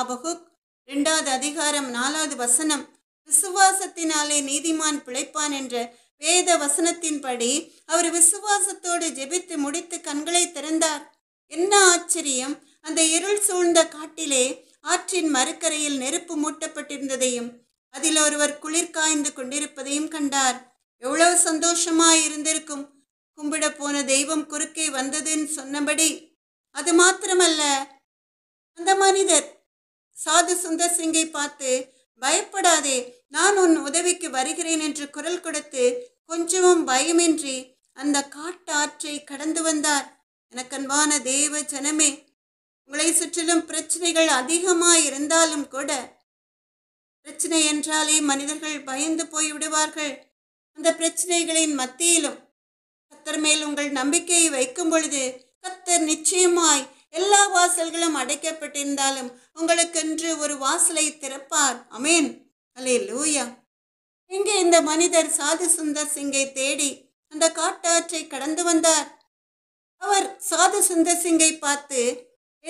ஆபகுக் இரண்டாவது அதிகாரம் நாலாவது வசனம் விசுவாசத்தினாலே நீதிமான் பிழைப்பான் என்ற வேத வசனத்தின்படி அவர் விசுவாசத்தோடு ஜெபித்து முடித்து கண்களை திறந்தார் என்ன ஆச்சரியம் அந்த இருள் சூழ்ந்த காட்டிலே ஆற்றின் மறுக்கரையில் நெருப்பு மூட்டப்பட்டிருந்ததையும் அதில் ஒருவர் குளிர் காய்ந்து கொண்டிருப்பதையும் கண்டார் எவ்வளவு சந்தோஷமாயிருந்திருக்கும் இருந்திருக்கும் கும்பிட போன தெய்வம் குறுக்கே வந்ததுன்னு சொன்னபடி அது மாத்திரமல்ல அந்த மனிதர் சாது சுந்தர் சிங்கை பார்த்து பயப்படாதே நான் உன் உதவிக்கு வருகிறேன் என்று குரல் கொடுத்து கொஞ்சமும் பயமின்றி அந்த காட்டாற்றை கடந்து வந்தார் எனக்கன்பான தேவ ஜனமே உங்களை சுற்றிலும் பிரச்சனைகள் அதிகமாக இருந்தாலும் கூட பிரச்சனை என்றாலே மனிதர்கள் பயந்து போய் விடுவார்கள் அந்த பிரச்சனைகளின் மத்தியிலும் கத்தர் மேல் உங்கள் நம்பிக்கையை வைக்கும் பொழுது கத்தர் நிச்சயமாய் எல்லா வாசல்களும் அடைக்கப்பட்டிருந்தாலும் உங்களுக்கென்று ஒரு வாசலை திறப்பார் அமேன் அலே லூயா இங்கே இந்த மனிதர் சாது சுந்தர் சிங்கை தேடி அந்த காட்டாற்றை கடந்து வந்தார் அவர் சாது சுந்தர் சிங்கை பார்த்து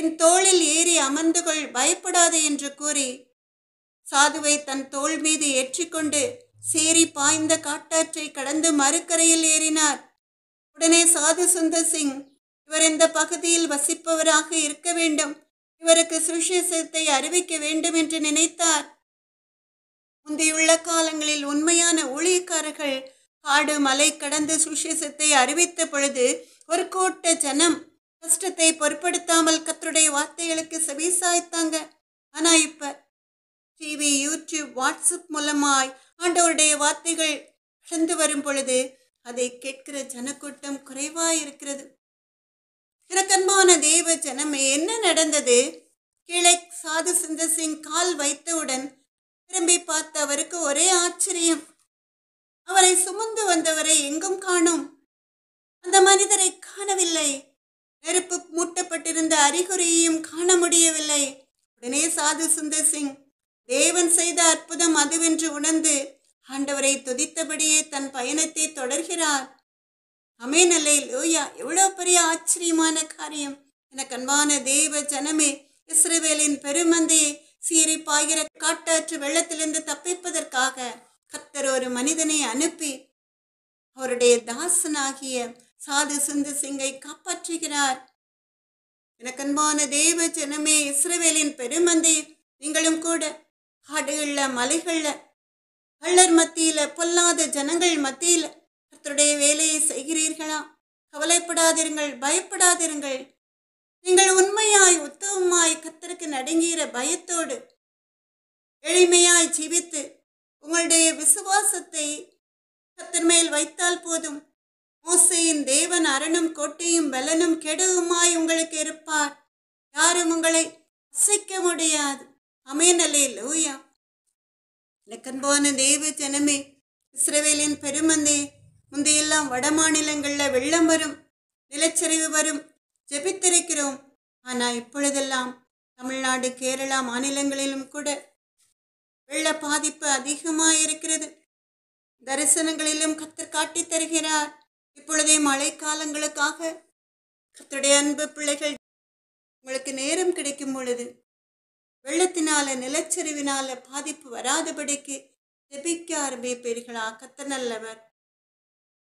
என் தோளில் ஏறி அமர்ந்துகொள் பயப்படாது பயப்படாதே என்று கூறி சாதுவை தன் தோள் மீது ஏற்றிக்கொண்டு சேரி பாய்ந்த காட்டாற்றை கடந்து மறுக்கரையில் ஏறினார் உடனே சாது சுந்தர் சிங் இவர் இந்த பகுதியில் வசிப்பவராக இருக்க வேண்டும் இவருக்கு சுவிசேஷத்தை அறிவிக்க வேண்டும் என்று நினைத்தார் முந்தையுள்ள காலங்களில் உண்மையான ஊழியக்காரர்கள் காடு மலை கடந்து சுவிசேஷத்தை அறிவித்த பொழுது ஒரு கூட்ட ஜனம் கஷ்டத்தை பொருட்படுத்தாமல் கத்தருடைய வார்த்தைகளுக்கு செவிசாய்த்தாங்க ஆனா இப்ப டிவி யூடியூப் வாட்ஸ்அப் மூலமாய் ஆண்டவருடைய வார்த்தைகள் கடந்து வரும் பொழுது அதை கேட்கிற ஜனக்கூட்டம் குறைவா இருக்கிறது எனக்கன்பான தேவ ஜனமே என்ன நடந்தது கீழே சாது சிந்த சிங் கால் வைத்தவுடன் திரும்பி பார்த்த அவருக்கு ஒரே ஆச்சரியம் அவரை சுமந்து வந்தவரை எங்கும் காணும் அந்த மனிதரை காணவில்லை நெருப்பு மூட்டப்பட்டிருந்த அறிகுறியையும் காண முடியவில்லை உடனே சாது சுந்தர் சிங் தேவன் செய்த அற்புதம் அதுவென்று உணர்ந்து ஆண்டவரை துதித்தபடியே தன் பயணத்தை தொடர்கிறார் அமேன் அல்லை லோயா எவ்வளோ பெரிய ஆச்சரியமான காரியம் என கண்பான தேவ ஜனமே இஸ்ரேவேலின் பெருமந்தையை சீறி பாய்கிற காட்டாற்று வெள்ளத்திலிருந்து தப்பிப்பதற்காக கத்தர் ஒரு மனிதனை அனுப்பி அவருடைய தாசனாகிய சாது சிந்து சிங்கை காப்பாற்றுகிறார் எனக்கன்பான தேவ ஜனமே இஸ்ரவேலின் பெருமந்தை நீங்களும் கூட காடுகள்ல மலைகள்ல கள்ளர் மத்தியில பொல்லாத ஜனங்கள் மத்தியில கர்த்தருடைய வேலையை செய்கிறீர்களா கவலைப்படாதிருங்கள் பயப்படாதிருங்கள் நீங்கள் உண்மையாய் உத்தவமாய் கத்தருக்கு நடுங்கிற பயத்தோடு எளிமையாய் ஜீவித்து உங்களுடைய விசுவாசத்தை கத்தர் மேல் வைத்தால் போதும் மோசையின் தேவன் அரணும் கொட்டையும் பலனும் கெடுவுமாய் உங்களுக்கு இருப்பார் யாரும் உங்களை அசைக்க முடியாது அமேனலே லூயா இலக்கன்போன தேவ ஜனமே இஸ்ரேவேலின் பெருமந்தே முந்தையெல்லாம் வட மாநிலங்களில் வெள்ளம் வரும் நிலச்சரிவு வரும் ஜெபித்திருக்கிறோம் ஆனால் இப்பொழுதெல்லாம் தமிழ்நாடு கேரளா மாநிலங்களிலும் கூட வெள்ள பாதிப்பு அதிகமாக இருக்கிறது தரிசனங்களிலும் கத்தர் காட்டி தருகிறார் இப்பொழுதே மழை காலங்களுக்காக கத்துடைய அன்பு பிள்ளைகள் உங்களுக்கு நேரம் கிடைக்கும் பொழுது வெள்ளத்தினால நிலச்சரிவினால பாதிப்பு வராதபடிக்கு ஜெபிக்க ஆரம்பிப்பீர்களா கத்த நல்லவர்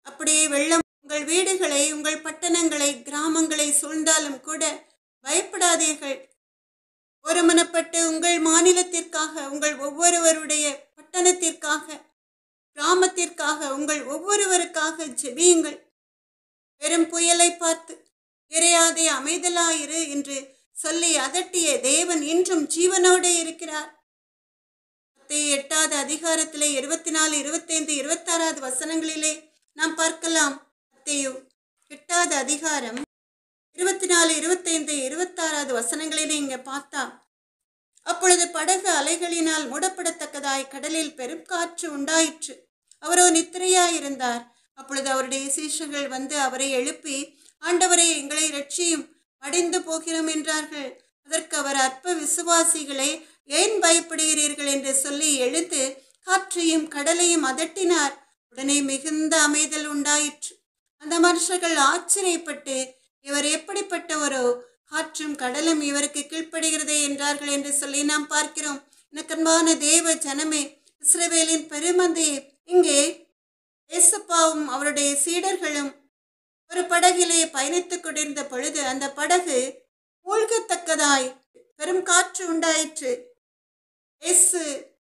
அப்படியே வெள்ளம் உங்கள் வீடுகளை உங்கள் பட்டணங்களை கிராமங்களை சூழ்ந்தாலும் கூட பயப்படாதீர்கள் ஒருமனப்பட்டு உங்கள் மாநிலத்திற்காக உங்கள் ஒவ்வொருவருடைய பட்டணத்திற்காக கிராமத்திற்காக உங்கள் ஒவ்வொருவருக்காக ஜெபியுங்கள் பெரும் புயலை பார்த்து இறையாதே அமைதலாயிரு என்று சொல்லி அதட்டிய தேவன் இன்றும் ஜீவனோடு இருக்கிறார் எட்டாவது அதிகாரத்திலே இருபத்தி நாலு இருபத்தைந்து இருபத்தாறாவது வசனங்களிலே நாம் பார்க்கலாம் அத்தையோ எட்டாவது அதிகாரம் இருபத்தி நாலு இருபத்தைந்து இருபத்தாறாவது வசனங்களிலே இங்கே பார்த்தா அப்பொழுது படகு அலைகளினால் மூடப்படத்தக்கதாய் கடலில் பெரும் காற்று உண்டாயிற்று அவரோ நித்திரையாயிருந்தார் அப்பொழுது அவருடைய சீஷர்கள் வந்து அவரை எழுப்பி ஆண்டவரை எங்களை ரட்சியும் அடைந்து போகிறோம் என்றார்கள் அதற்கு அவர் அற்ப விசுவாசிகளை ஏன் பயப்படுகிறீர்கள் என்று சொல்லி எழுந்து காற்றையும் கடலையும் அதட்டினார் உடனே மிகுந்த அமைதல் உண்டாயிற்று அந்த மனுஷர்கள் ஆச்சரியப்பட்டு இவர் எப்படிப்பட்ட ஒரு காற்றும் கடலும் இவருக்கு கீழ்ப்படுகிறதே என்றார்கள் என்று சொல்லி நாம் பார்க்கிறோம் எனக்கன்பான தேவ ஜனமே இஸ்ரவேலின் பெருமந்தையை இங்கே ஏசப்பாவும் அவருடைய சீடர்களும் ஒரு படகிலே பயணித்துக் கொண்டிருந்த பொழுது அந்த படகு மூழ்கத்தக்கதாய் பெரும் காற்று உண்டாயிற்று எஸ்ஸு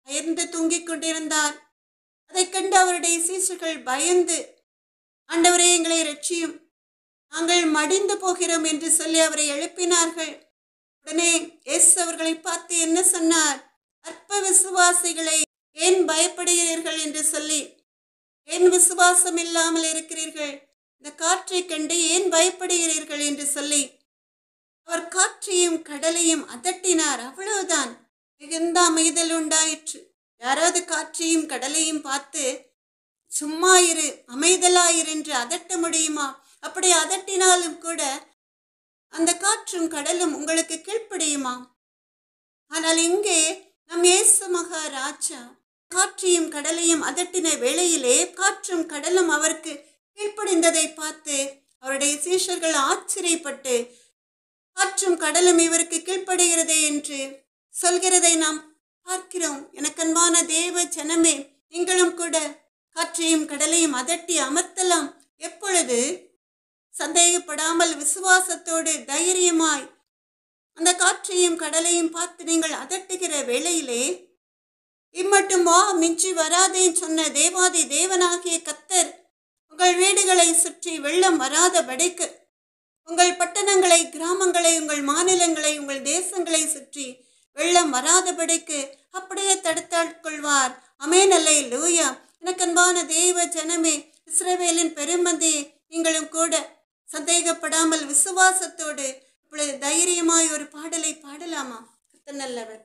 அயர்ந்து தூங்கிக் கொண்டிருந்தார் அதை கண்டு அவருடைய சீசுகள் பயந்து ஆண்டவரே எங்களை ரட்சியும் நாங்கள் மடிந்து போகிறோம் என்று சொல்லி அவரை எழுப்பினார்கள் உடனே எஸ் அவர்களை பார்த்து என்ன சொன்னார் அற்ப விசுவாசிகளை ஏன் பயப்படுகிறீர்கள் என்று சொல்லி ஏன் விசுவாசம் இல்லாமல் இருக்கிறீர்கள் இந்த காற்றை கண்டு ஏன் பயப்படுகிறீர்கள் என்று சொல்லி அவர் காற்றையும் கடலையும் அதட்டினார் அவ்வளவுதான் மிகுந்த அமைதல் உண்டாயிற்று யாராவது காற்றையும் கடலையும் பார்த்து சும்மா இரு அமைதலாயிரு என்று அதட்ட முடியுமா அப்படி அதட்டினாலும் கூட அந்த காற்றும் கடலும் உங்களுக்கு கீழ்ப்படியுமா ஆனால் இங்கே நம் இயேசு மகாராஜா காற்றையும் கடலையும் அதட்டின வேளையிலே காற்றும் கடலும் அவருக்கு கீழ்ப்படைந்ததை பார்த்து அவருடைய சீஷர்கள் ஆச்சரியப்பட்டு காற்றும் கடலும் இவருக்கு கீழ்ப்படுகிறதே என்று சொல்கிறதை நாம் பார்க்கிறோம் எனக்கன்பான தேவ ஜனமே நீங்களும் கூட காற்றையும் கடலையும் அதட்டி அமர்த்தலாம் எப்பொழுது சந்தேகப்படாமல் விசுவாசத்தோடு தைரியமாய் அந்த காற்றையும் கடலையும் பார்த்து நீங்கள் அதட்டுகிற வேளையிலே இம்மட்டுமா மிஞ்சி வராதேன்னு சொன்ன தேவாதி தேவனாகிய கத்தர் உங்கள் வீடுகளை சுற்றி வெள்ளம் படைக்கு உங்கள் பட்டணங்களை கிராமங்களை உங்கள் மாநிலங்களை உங்கள் தேசங்களை சுற்றி வெள்ளம் படைக்கு அப்படியே தடுத்தாட்கொள்வார் அமேனல்லை லூயா எனக்கன்பான தெய்வ ஜனமே இஸ்ரேவேலின் பெருமதி நீங்களும் கூட சந்தேகப்படாமல் விசுவாசத்தோடு இப்பொழுது தைரியமாய் ஒரு பாடலை பாடலாமா நல்லவர்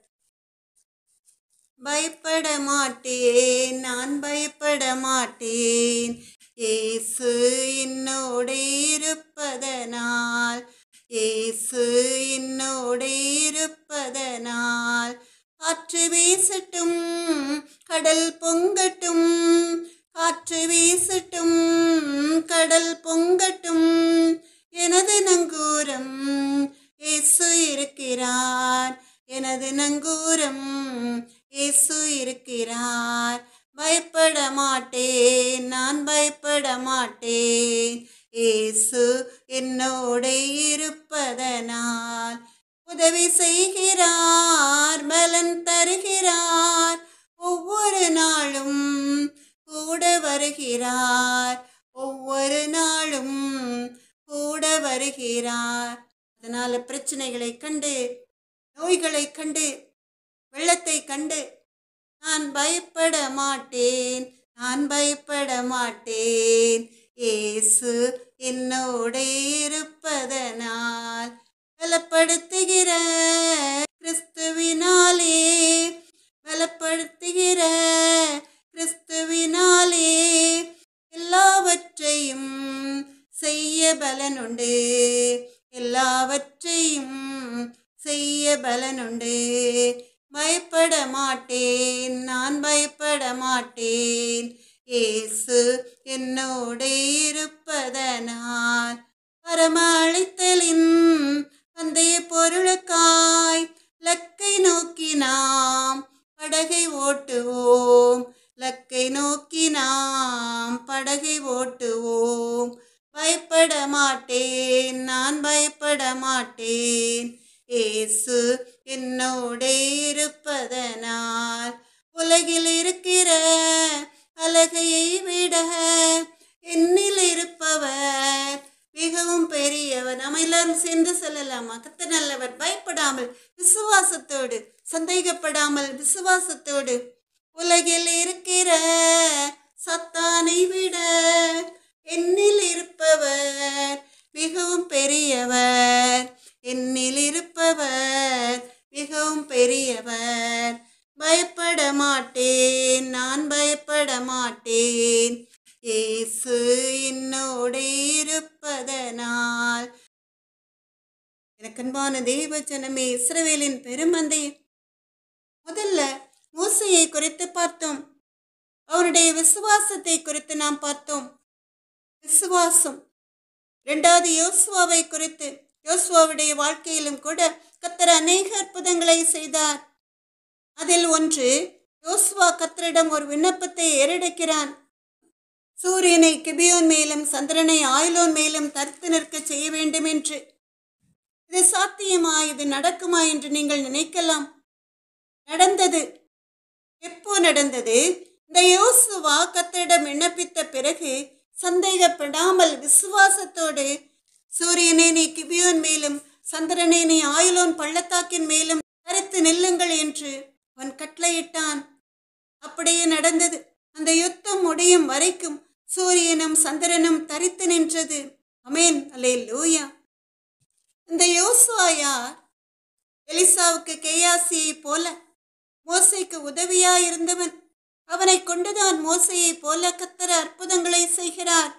பயப்பட மாட்டேன் நான் பயப்பட மாட்டேன் ஏசு என்னோடு இருப்பதனால் ஏசு என்னோடு இருப்பதனால் காற்று வீசட்டும் கடல் பொங்கட்டும் காற்று வீசட்டும் கடல் பொங்கட்டும் எனது நங்கூரம் இயேசு இருக்கிறார் எனது நங்கூரம் இயேசு இருக்கிறார் பயப்பட மாட்டேன் நான் பயப்பட மாட்டேன் இயேசு என்னோட இருப்பதனால் உதவி செய்கிறார் பலன் தருகிறார் ஒவ்வொரு நாளும் கூட வருகிறார் ஒவ்வொரு நாளும் கூட வருகிறார் அதனால பிரச்சனைகளை கண்டு நோய்களை கண்டு வெள்ளத்தை கண்டு நான் பயப்பட மாட்டேன் நான் பயப்பட மாட்டேன் ஏசு என்னோட இருப்பதனால் பலப்படுத்துகிற கிறிஸ்துவினாலே பலப்படுத்துகிற கிறிஸ்துவினாலே எல்லாவற்றையும் செய்ய பலனுண்டு எல்லாவற்றையும் செய்ய பலனுண்டு பயப்பட மாட்டேன் நான் பயப்பட மாட்டேன் ஏசு என்னோடு இருப்பதனால் பரம அழைத்தலின் பந்தய பொருளுக்காய் லக்கை நோக்கி நாம் படகை ஓட்டுவோம் லக்கை நோக்கி நாம் படகை ஓட்டுவோம் பயப்பட மாட்டேன் நான் பயப்பட மாட்டேன் ஏசு என்னோட இருப்பதனால் உலகில் இருக்கிற அழகையை விட என்னில் இருப்பவர் மிகவும் பெரியவர் நம்ம எல்லாரும் சேர்ந்து சொல்லலாமா கத்த நல்லவர் பயப்படாமல் விசுவாசத்தோடு சந்தேகப்படாமல் விசுவாசத்தோடு உலகில் இருக்கிற சத்தானை விட என்னில் இருப்பவர் மிகவும் பெரியவர் என்னில் இருப்பவர் மிகவும் பெரியவர் பயப்பட மாட்டேன் நான் பயப்பட மாட்டேன் ஏசு என்னோடு இருப்பதனால் எனக்கன்பான தெய்வ ஜனமே இஸ்ரவேலின் பெருமந்தை முதல்ல மூசையை குறித்து பார்த்தோம் அவருடைய விசுவாசத்தை குறித்து நாம் பார்த்தோம் விசுவாசம் இரண்டாவது யோசுவாவை குறித்து யோசுவாவுடைய வாழ்க்கையிலும் கூட கத்தர் அநேக அற்புதங்களை செய்தார் அதில் ஒன்று யோசுவா கத்தரிடம் ஒரு விண்ணப்பத்தை ஏறடைக்கிறான் சூரியனை கிபியோன் மேலும் சந்திரனை ஆயுளோன் மேலும் தரித்து நிற்க செய்ய வேண்டும் என்று இது சாத்தியமா இது நடக்குமா என்று நீங்கள் நினைக்கலாம் நடந்தது எப்போ நடந்தது இந்த யோசுவா கத்தரிடம் விண்ணப்பித்த பிறகு சந்தேகப்படாமல் விசுவாசத்தோடு சூரியனை நீ கிபியோன் மேலும் சந்திரனேனை ஆயுளோன் பள்ளத்தாக்கின் மேலும் கருத்து நெல்லுங்கள் என்று அவன் கட்டளையிட்டான் அப்படியே நடந்தது அந்த யுத்தம் முடியும் வரைக்கும் சூரியனும் சந்திரனும் தரித்து நின்றது அமேன் அலே லூயா இந்த யோசுவா யார் எலிசாவுக்கு கேயாசியை போல மோசைக்கு உதவியா இருந்தவன் அவனை கொண்டுதான் மோசையை போல கத்தர அற்புதங்களை செய்கிறார்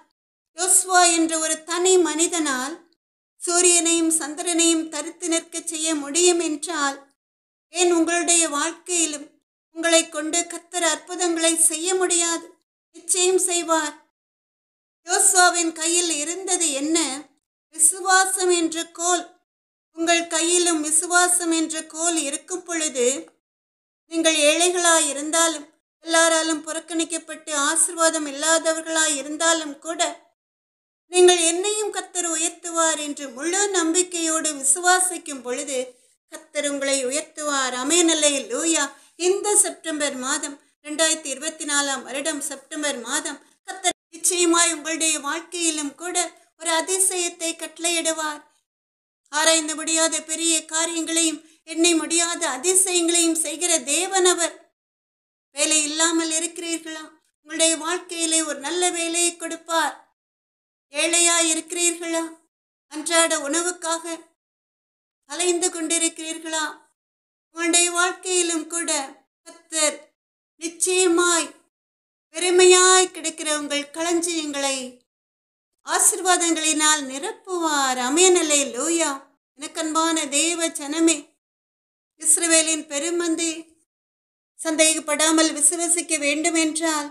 யோசுவா என்ற ஒரு தனி மனிதனால் சூரியனையும் சந்திரனையும் தரித்து நிற்க செய்ய முடியும் என்றால் ஏன் உங்களுடைய வாழ்க்கையிலும் உங்களை கொண்டு கத்தர் அற்புதங்களை செய்ய முடியாது நிச்சயம் செய்வார் யோசுவாவின் கையில் இருந்தது என்ன விசுவாசம் என்ற கோல் உங்கள் கையிலும் விசுவாசம் என்ற கோல் இருக்கும் பொழுது நீங்கள் ஏழைகளாய் இருந்தாலும் எல்லாராலும் புறக்கணிக்கப்பட்டு ஆசிர்வாதம் இல்லாதவர்களாய் இருந்தாலும் கூட நீங்கள் என்னையும் கத்தர் உயர்த்துவார் என்று முழு நம்பிக்கையோடு விசுவாசிக்கும் பொழுது கத்தர் உங்களை உயர்த்துவார் அமையநிலை லூயா இந்த செப்டம்பர் மாதம் ரெண்டாயிரத்தி இருபத்தி நாலாம் வருடம் செப்டம்பர் மாதம் கத்தர் நிச்சயமாய் உங்களுடைய வாழ்க்கையிலும் கூட ஒரு அதிசயத்தை கட்டளையிடுவார் ஆராய்ந்து முடியாத பெரிய காரியங்களையும் என்னை முடியாத அதிசயங்களையும் செய்கிற தேவனவர் வேலை இல்லாமல் இருக்கிறீர்களா உங்களுடைய வாழ்க்கையிலே ஒரு நல்ல வேலையை கொடுப்பார் ஏழையா இருக்கிறீர்களா அன்றாட உணவுக்காக அலைந்து கொண்டிருக்கிறீர்களா உங்களுடைய வாழ்க்கையிலும் கூட கத்தர் நிச்சயமாய் பெருமையாய் கிடைக்கிற உங்கள் களஞ்சியங்களை ஆசிர்வாதங்களினால் நிரப்புவார் அமையநிலை லோயா எனக்கன்பான தேவ ஜனமே இஸ்ரவேலின் பெருமந்தி சந்தேகப்படாமல் விசுவசிக்க வேண்டும் என்றால்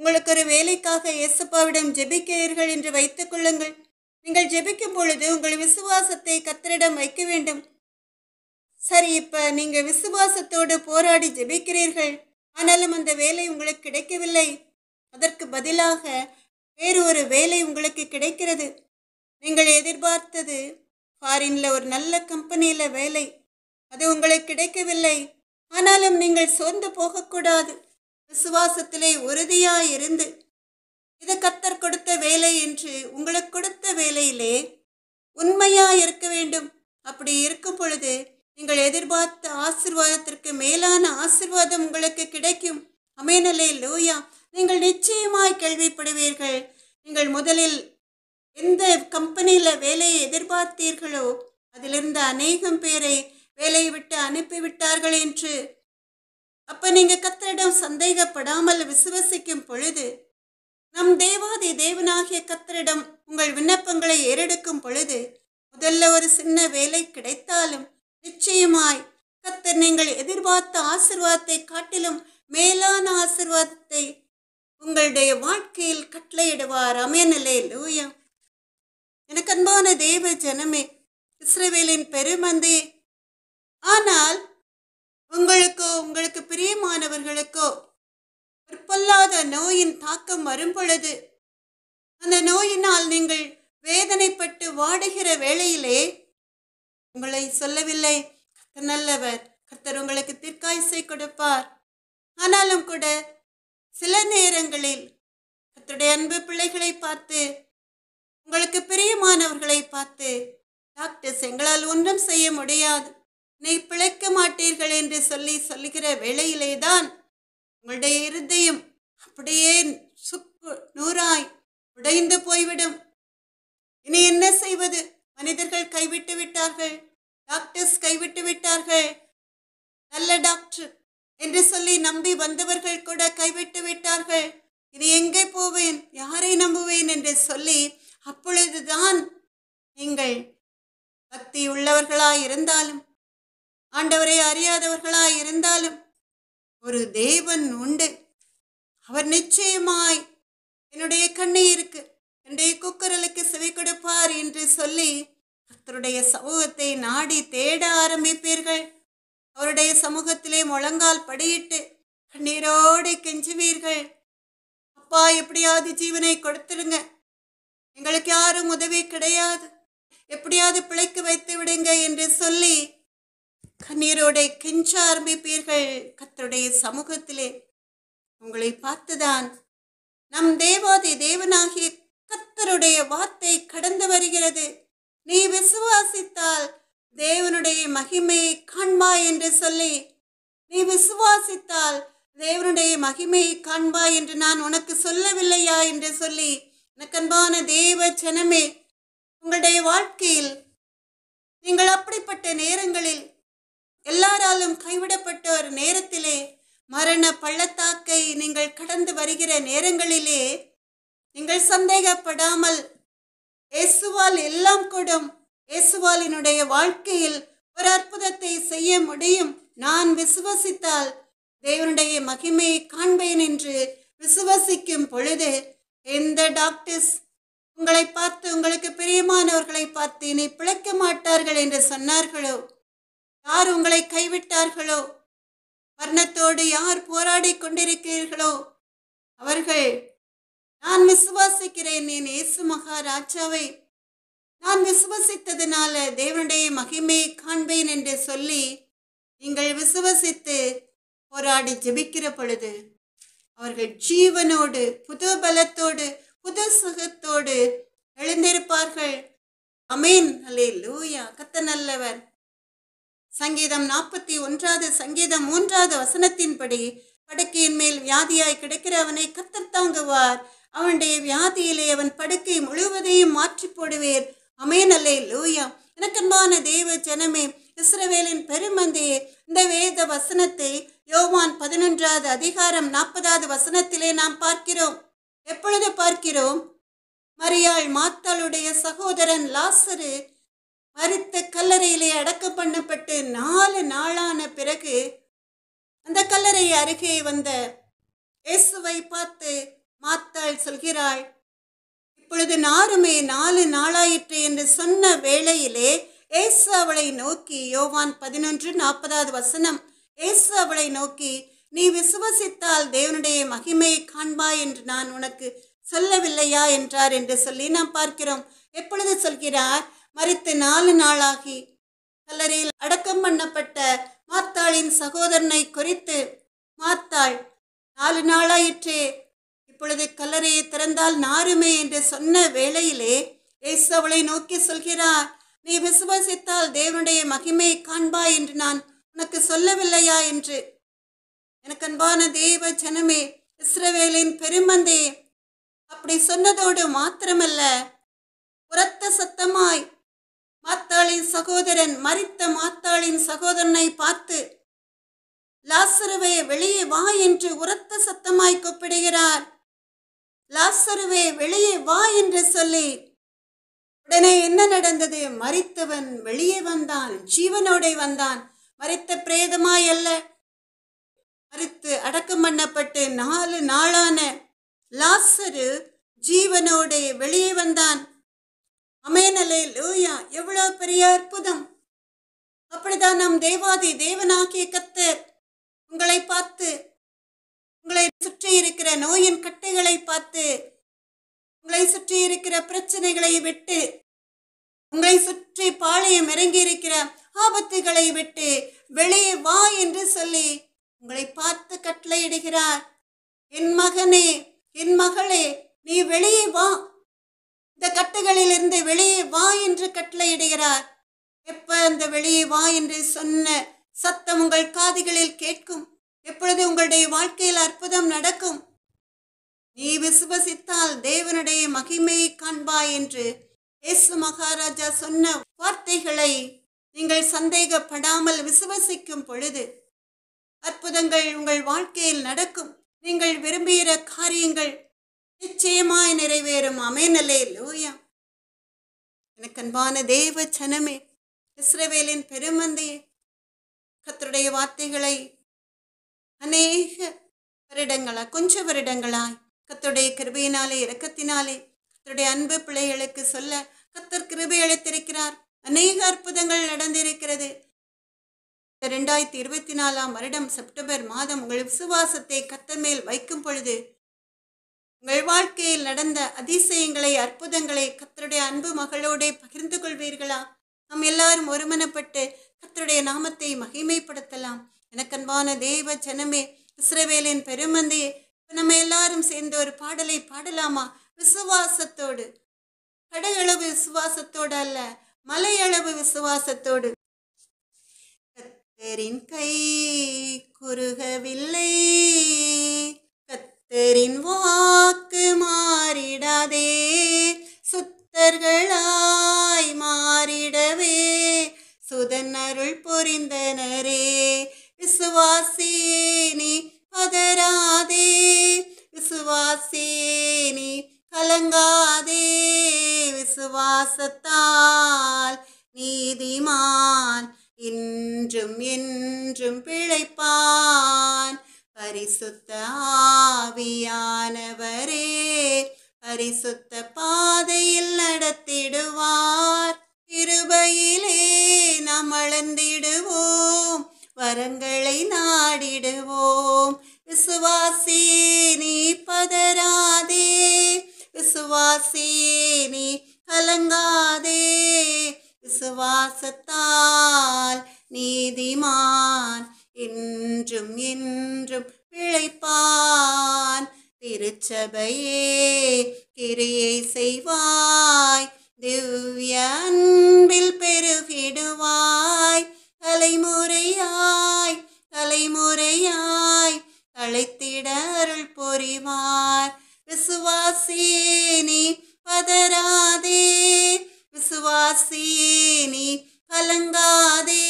உங்களுக்கு ஒரு வேலைக்காக இயேசுப்பாவிடம் ஜெபிக்கிறீர்கள் என்று வைத்துக் கொள்ளுங்கள் நீங்கள் ஜெபிக்கும் பொழுது உங்கள் விசுவாசத்தை கத்தரிடம் வைக்க வேண்டும் சரி இப்ப நீங்க விசுவாசத்தோடு போராடி ஜெபிக்கிறீர்கள் ஆனாலும் அந்த வேலை உங்களுக்கு கிடைக்கவில்லை அதற்கு பதிலாக வேறு ஒரு வேலை உங்களுக்கு கிடைக்கிறது நீங்கள் எதிர்பார்த்தது ஃபாரின்ல ஒரு நல்ல கம்பெனியில் வேலை அது உங்களுக்கு கிடைக்கவில்லை ஆனாலும் நீங்கள் சோர்ந்து போகக்கூடாது விசுவாசத்திலே உறுதியாயிருந்து இது கத்தர் கொடுத்த வேலை என்று உங்களுக்கு கொடுத்த வேலையிலே உண்மையா இருக்க வேண்டும் அப்படி இருக்கும் பொழுது நீங்கள் எதிர்பார்த்த ஆசிர்வாதத்திற்கு மேலான ஆசிர்வாதம் உங்களுக்கு கிடைக்கும் அமேனலே லூயா நீங்கள் நிச்சயமாய் கேள்விப்படுவீர்கள் நீங்கள் முதலில் எந்த கம்பெனியில் வேலையை எதிர்பார்த்தீர்களோ அதிலிருந்து அநேகம் பேரை வேலையை விட்டு அனுப்பிவிட்டார்கள் என்று அப்போ நீங்கள் கத்தரிடம் சந்தேகப்படாமல் விசுவசிக்கும் பொழுது நம் தேவாதி தேவனாகிய கத்தரிடம் உங்கள் விண்ணப்பங்களை ஏறெடுக்கும் பொழுது முதல்ல ஒரு சின்ன வேலை கிடைத்தாலும் நிச்சயமாய் கத்தர் நீங்கள் எதிர்பார்த்த ஆசிர்வாதத்தை காட்டிலும் மேலான ஆசிர்வாதத்தை உங்களுடைய வாழ்க்கையில் கட்டளையிடுவார் அமையநிலை லூயம் எனக்கு அன்பான தேவ ஜனமே இஸ்ரேவேலின் பெருமந்தே ஆனால் உங்களுக்கோ உங்களுக்கு பிரியமானவர்களுக்கோ பொற்பொல்லாத நோயின் தாக்கம் வரும் பொழுது அந்த நோயினால் நீங்கள் வேதனைப்பட்டு வாடுகிற வேளையிலே உங்களை சொல்லவில்லை கர்த்தர் நல்லவர் கர்த்தர் உங்களுக்கு தீர்க்காயசை கொடுப்பார் ஆனாலும் கூட சில நேரங்களில் கத்தருடைய அன்பு பிள்ளைகளை பார்த்து உங்களுக்கு பிரியமானவர்களை பார்த்து டாக்டர்ஸ் எங்களால் ஒன்றும் செய்ய முடியாது நீ பிழைக்க மாட்டீர்கள் என்று சொல்லி சொல்லுகிற வேளையிலே தான் உங்களுடைய இருதயம் அப்படியே சுக்கு நூறாய் உடைந்து போய்விடும் இனி என்ன செய்வது மனிதர்கள் கைவிட்டு விட்டார்கள் டாக்டர்ஸ் கைவிட்டு விட்டார்கள் நல்ல டாக்டர் என்று சொல்லி நம்பி வந்தவர்கள் கூட கைவிட்டு விட்டார்கள் இனி எங்கே போவேன் யாரை நம்புவேன் என்று சொல்லி அப்பொழுதுதான் நீங்கள் பக்தி உள்ளவர்களாய் இருந்தாலும் ஆண்டவரை அறியாதவர்களாய் இருந்தாலும் ஒரு தேவன் உண்டு அவர் நிச்சயமாய் என்னுடைய கண்ணீருக்கு என்னுடைய குக்கரலுக்கு செவி கொடுப்பார் என்று சொல்லி அத்தருடைய சமூகத்தை நாடி தேட ஆரம்பிப்பீர்கள் அவருடைய சமூகத்திலே முழங்கால் படியிட்டு கண்ணீரோடு கெஞ்சுவீர்கள் அப்பா எப்படியாவது ஜீவனை கொடுத்துடுங்க எங்களுக்கு யாரும் உதவி கிடையாது எப்படியாவது பிழைக்க வைத்து விடுங்க என்று சொல்லி கண்ணீரோட கெஞ்ச ஆரம்பிப்பீர்கள் கத்தருடைய சமூகத்திலே உங்களை பார்த்துதான் நம் தேவாதி தேவனாகிய கத்தருடைய வார்த்தை கடந்து வருகிறது நீ விசுவாசித்தால் தேவனுடைய மகிமையை காண்பா என்று சொல்லி நீ விசுவாசித்தால் தேவனுடைய மகிமையை காண்பா என்று நான் உனக்கு சொல்லவில்லையா என்று சொல்லி எனக்கன்பான தேவ ஜனமே உங்களுடைய வாழ்க்கையில் நீங்கள் அப்படிப்பட்ட நேரங்களில் எல்லாராலும் கைவிடப்பட்ட ஒரு நேரத்திலே மரண பள்ளத்தாக்கை நீங்கள் கடந்து வருகிற நேரங்களிலே நீங்கள் சந்தேகப்படாமல் இயேசுவால் எல்லாம் கூடும் இயேசுவாலினுடைய வாழ்க்கையில் ஒரு அற்புதத்தை செய்ய முடியும் நான் விசுவசித்தால் தேவனுடைய மகிமையை காண்பேன் என்று விசுவசிக்கும் பொழுது எந்த டாக்டர்ஸ் உங்களை பார்த்து உங்களுக்கு பிரியமானவர்களை பார்த்து இனி பிழைக்க மாட்டார்கள் என்று சொன்னார்களோ யார் உங்களை கைவிட்டார்களோ வர்ணத்தோடு யார் போராடி கொண்டிருக்கிறீர்களோ அவர்கள் நான் விசுவாசிக்கிறேன் என் இயேசு மகாராஜாவை நான் விசுவசித்ததுனால தேவனுடைய மகிமையை காண்பேன் என்று சொல்லி நீங்கள் விசுவசித்து போராடி ஜெபிக்கிற பொழுது அவர்கள் ஜீவனோடு புது பலத்தோடு புது சுகத்தோடு எழுந்திருப்பார்கள் அமேன் அலே லூயா கத்த நல்லவர் சங்கீதம் நாற்பத்தி ஒன்றாவது சங்கீதம் மூன்றாவது வசனத்தின்படி படுக்கையின் மேல் வியாதியாய் அவனை கத்தர் தாங்குவார் அவனுடைய வியாதியிலே அவன் படுக்கை முழுவதையும் மாற்றி போடுவேர் அமேனல்லே லூயா எனக்கன்பான தெய்வ ஜனமே இஸ்ரவேலின் பெருமந்தையே இந்த வேத வசனத்தை யோவான் பதினொன்றாவது அதிகாரம் நாற்பதாவது வசனத்திலே நாம் பார்க்கிறோம் எப்பொழுது பார்க்கிறோம் மரியாள் மாத்தாளுடைய சகோதரன் லாசரு பருத்த கல்லறையிலே அடக்கம் பண்ணப்பட்டு நாலு நாளான பிறகு அந்த கல்லறை அருகே வந்த இயேசுவை பார்த்து மாத்தாள் சொல்கிறாள் இப்பொழுது நாருமே நாலு நாளாயிற்று என்று சொன்ன வேளையிலே ஏசு அவளை நோக்கி யோவான் பதினொன்று நாற்பதாவது வசனம் ஏசு அவளை நோக்கி நீ விசுவசித்தால் தேவனுடைய மகிமையை காண்பாய் என்று நான் உனக்கு சொல்லவில்லையா என்றார் என்று சொல்லி நாம் பார்க்கிறோம் எப்பொழுது சொல்கிறார் மறித்து நாலு நாளாகி கல்லறையில் அடக்கம் பண்ணப்பட்ட மாத்தாளின் சகோதரனை குறித்து மாத்தாள் நாலு நாளாயிற்று இப்பொழுது கல்லறையை திறந்தால் நாருமே என்று சொன்ன வேளையிலே இயேசு அவளை நோக்கி சொல்கிறார் நீ விசுவாசித்தால் தேவனுடைய மகிமையை காண்பாய் என்று நான் உனக்கு சொல்லவில்லையா என்று எனக்கு அன்பான தேவ ஜனமே இஸ்ரவேலின் பெருமந்தே அப்படி சொன்னதோடு மாத்திரமல்ல உரத்த சத்தமாய் மாத்தாளின் சகோதரன் மறித்த மாத்தாளின் சகோதரனை பார்த்து லாசருவே வெளியே வா என்று உரத்த சத்தமாய் கூப்பிடுகிறார் லாசருவே வெளியே வா என்று சொல்லி உடனே என்ன நடந்தது மறித்தவன் வெளியே வந்தான் ஜீவனோட வந்தான் மறித்த பிரேதமாய் அல்ல மறித்து அடக்கம் பண்ணப்பட்டு நாலு நாளான லாசரு ஜீவனோட வெளியே வந்தான் அமேனலே லூயா எவ்வளோ பெரிய அற்புதம் அப்படிதான் நம் தேவாதி தேவனாகிய கத்தர் உங்களை பார்த்து உங்களை சுற்றி இருக்கிற நோயின் கட்டைகளை பார்த்து உங்களை சுற்றி இருக்கிற பிரச்சனைகளை விட்டு உங்களை சுற்றி பாளையம் இறங்கி இருக்கிற ஆபத்துகளை விட்டு வெளியே வா என்று சொல்லி உங்களை பார்த்து கட்டளையிடுகிறார் என் மகனே என் மகளே நீ வெளியே வா இந்த கட்டுகளிலிருந்து வெளியே வா என்று கட்டளையிடுகிறார் எப்ப அந்த வெளியே வா என்று சொன்ன சத்தம் உங்கள் காதிகளில் கேட்கும் எப்பொழுது உங்களுடைய வாழ்க்கையில் அற்புதம் நடக்கும் நீ விசுவசித்தால் தேவனுடைய மகிமையை காண்பாய் என்று இயேசு மகாராஜா சொன்ன வார்த்தைகளை நீங்கள் சந்தேகப்படாமல் விசுவசிக்கும் பொழுது அற்புதங்கள் உங்கள் வாழ்க்கையில் நடக்கும் நீங்கள் விரும்புகிற காரியங்கள் நிச்சயமாய் நிறைவேறும் அமேனலே லூயா எனக்கு அன்பான தேவ சனமே இஸ்ரவேலின் பெருமந்தையே கத்தருடைய வார்த்தைகளை அநேக வருடங்களா கொஞ்ச வருடங்களாய் கத்தருடைய கிருபையினாலே இரக்கத்தினாலே கத்தருடைய அன்பு பிள்ளைகளுக்கு சொல்ல கத்தர் கிருபை அளித்திருக்கிறார் அநேக அற்புதங்கள் நடந்திருக்கிறது ரெண்டாயிரத்தி இருபத்தி நாலாம் வருடம் செப்டம்பர் மாதம் உங்கள் விசுவாசத்தை கத்தர் மேல் வைக்கும் பொழுது உங்கள் வாழ்க்கையில் நடந்த அதிசயங்களை அற்புதங்களை கத்தருடைய அன்பு மகளோட பகிர்ந்து கொள்வீர்களா நாம் எல்லாரும் ஒருமனப்பட்டு கத்தருடைய நாமத்தை மகிமைப்படுத்தலாம் எனக்கன்பான தெய்வ ஜனமே இஸ்ரவேலின் பெருமந்தையே நம்ம எல்லாரும் சேர்ந்து ஒரு பாடலை பாடலாமா விசுவாசத்தோடு கடையளவு விசுவாசத்தோடு அல்ல மலையளவு விசுவாசத்தோடு கத்தரின் கை குறுகவில்லை சித்தரின் வாக்கு மாறிடாதே சுத்தர்களாய் மாறிடவே சுதன் அருள் புரிந்தனரே விசுவாசியே பதராதே விசுவாசேனி கலங்காதே விசுவாசத்தால் நீதிமான் இன்றும் என்றும் பிழைப்பான் பரிசுத்த ஆவியானவரே பரிசுத்த பாதையில் நடத்திடுவார் கிருபையிலே நாம் அளந்திடுவோம் வரங்களை நாடிடுவோம் விசுவாசியே நீ பதராதே விசுவாசியே நீ கலங்காதே விசுவாசத்தால் நீதிமான் என்றும் என்றும் பிழைப்பான் திருச்சபையே கிரியை செய்வாய் திவ்ய அன்பில் பெருகிடுவாய் தலைமுறையாய் தலைமுறையாய் அழைத்திட அருள் பொறிவார் விசுவாசியே பதராதே விசுவாசியே கலங்காதே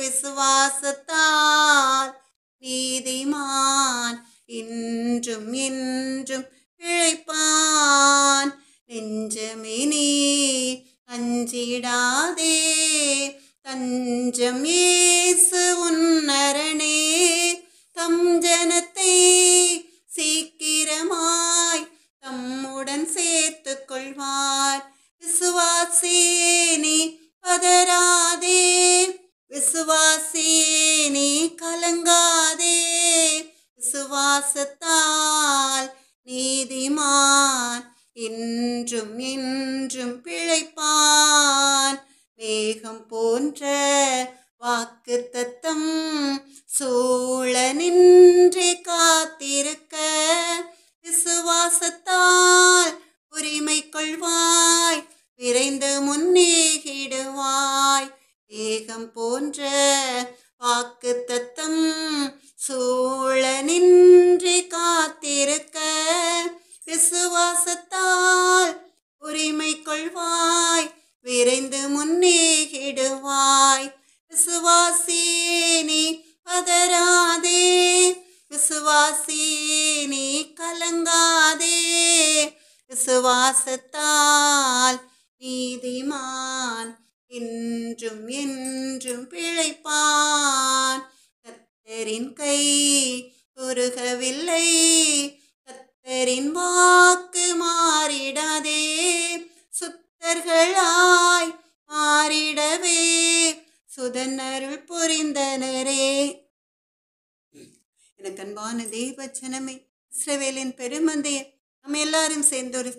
விசுவாசத்தால் நீதிமான் இன்றும் என்றும் இழைப்பான் நெஞ்சமினே அஞ்சிடாதே தஞ்சம்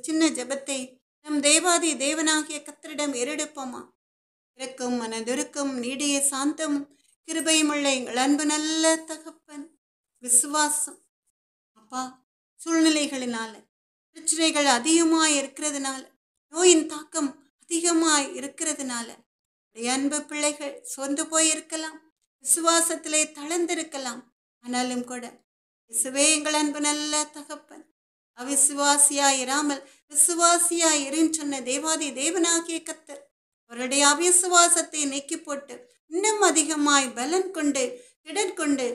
சின்ன ஜபத்தை நம் தேவாதி தேவனாகிய கத்தரிடம் ஏறெடுப்போமா இறக்கும் மனதிருக்கும் நீடிய சாந்தம் கிருபையுமுள்ள எங்கள் அன்பு நல்ல தகப்பன் விசுவாசம் அப்பா சூழ்நிலைகளினால பிரச்சனைகள் அதிகமாக இருக்கிறதுனால நோயின் தாக்கம் அதிகமாக இருக்கிறதுனால அன்பு பிள்ளைகள் சோர்ந்து போயிருக்கலாம் விசுவாசத்திலே தளர்ந்திருக்கலாம் ஆனாலும் கூட இசுவே எங்கள் அன்பு நல்ல தகப்பன் அவிசுவாசியாய் இராமல் இருன்னு சொன்ன தேவாதி தேவனாகிய கத்தர் அவருடைய அவிசுவாசத்தை நீக்கி போட்டு இன்னும் அதிகமாய் பலன் கொண்டு கொண்டு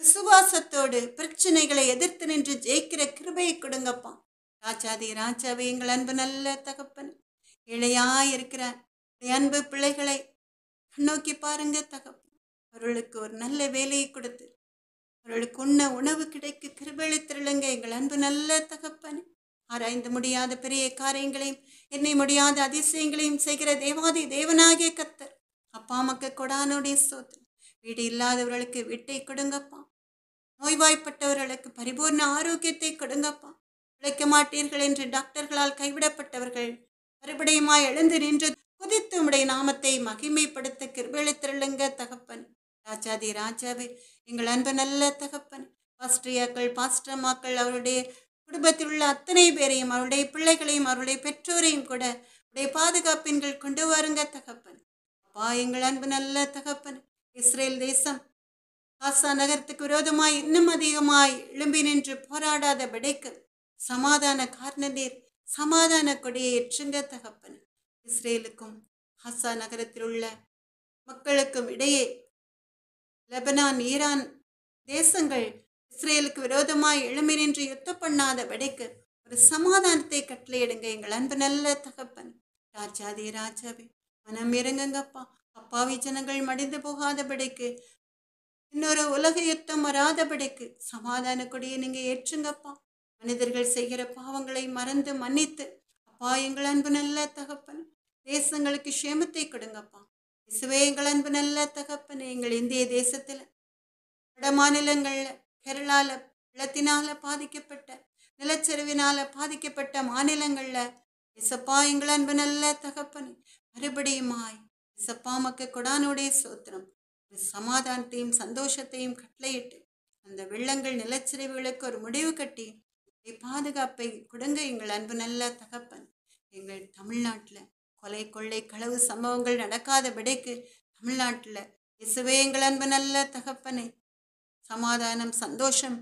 விசுவாசத்தோடு பிரச்சனைகளை எதிர்த்து நின்று ஜெயிக்கிற கிருபையை கொடுங்கப்பா ராஜாதி ராஜாவை எங்கள் அன்பு நல்ல தகப்பன் இழையா இருக்கிற அன்பு பிள்ளைகளை நோக்கி பாருங்க தகப்பன் அவர்களுக்கு ஒரு நல்ல வேலையை கொடுத்து அவர்களுக்கு உண்ண உணவு கிடைக்க கிருபெழுத்திருளுங்க எங்கள் அன்பு நல்ல தகப்பனே ஆராய்ந்து முடியாத பெரிய காரியங்களையும் என்னை முடியாத அதிசயங்களையும் செய்கிற தேவாதி தேவனாகிய கத்தர் அப்பா மக்க கொடானுடைய சோதனை வீடு இல்லாதவர்களுக்கு வீட்டை கொடுங்கப்பா நோய்வாய்ப்பட்டவர்களுக்கு பரிபூர்ண ஆரோக்கியத்தை கொடுங்கப்பா உழைக்க மாட்டீர்கள் என்று டாக்டர்களால் கைவிடப்பட்டவர்கள் மறுபடியுமாய் எழுந்து நின்று குதித்து உடைய நாமத்தை மகிமைப்படுத்த கிருபெழுத்திருளுங்க தகப்பன் ராஜாதி ராஜாவே எங்கள் அன்பு நல்ல தகப்பன் பாஸ்ட்ரியாக்கள் பாஸ்டமாக்கள் அவருடைய குடும்பத்தில் உள்ள அத்தனை பேரையும் அவருடைய பிள்ளைகளையும் அவருடைய பெற்றோரையும் கூட உடைய பாதுகாப்பின்கள் கொண்டு வருங்க தகப்பன் அப்பா எங்கள் அன்பு நல்ல தகப்பன் இஸ்ரேல் தேசம் காசா நகரத்துக்கு விரோதமாய் இன்னும் அதிகமாய் எழும்பி நின்று போராடாத விடைக்கு சமாதான காரணநீர் சமாதான கொடியை ஏற்றுங்க தகப்பன் இஸ்ரேலுக்கும் ஹாசா நகரத்தில் உள்ள மக்களுக்கும் இடையே லெபனான் ஈரான் தேசங்கள் இஸ்ரேலுக்கு விரோதமாய் எழுமை நின்று யுத்தம் பண்ணாதபடிக்கு ஒரு சமாதானத்தை கட்டளையிடுங்க எங்கள் அன்பு நல்ல தகப்பன் ராஜாதே ராஜாவே மனம் இறங்குங்கப்பா அப்பாவி ஜனங்கள் மடிந்து போகாதபடிக்கு இன்னொரு உலக யுத்தம் வராதபடிக்கு சமாதான கொடியை நீங்கள் ஏற்றுங்கப்பா மனிதர்கள் செய்கிற பாவங்களை மறந்து மன்னித்து அப்பா எங்கள் அன்பு நல்ல தகப்பன் தேசங்களுக்கு க்ஷேமத்தை கொடுங்கப்பா இசுவே எங்கள் அன்பு நல்ல தகப்பனே எங்கள் இந்திய தேசத்தில் வட மாநிலங்களில் கேரளாவில் வெள்ளத்தினால் பாதிக்கப்பட்ட நிலச்சரிவினால் பாதிக்கப்பட்ட மாநிலங்களில் இசப்பா எங்கள் அன்பு நல்ல தகப்பனே மறுபடியுமாய் இசப்பா மக்க கொடானுடைய சோத்திரம் சமாதானத்தையும் சந்தோஷத்தையும் கட்டளையிட்டு அந்த வெள்ளங்கள் நிலச்சரிவுகளுக்கு ஒரு முடிவு கட்டி பாதுகாப்பை கொடுங்க எங்கள் அன்பு நல்ல தகப்பன் எங்கள் தமிழ்நாட்டில் கொலை கொள்ளை களவு சம்பவங்கள் நடக்காத விடைக்கு தமிழ்நாட்டில் இசுவே எங்கள் அன்பு நல்ல தகப்பனை சமாதானம் சந்தோஷம்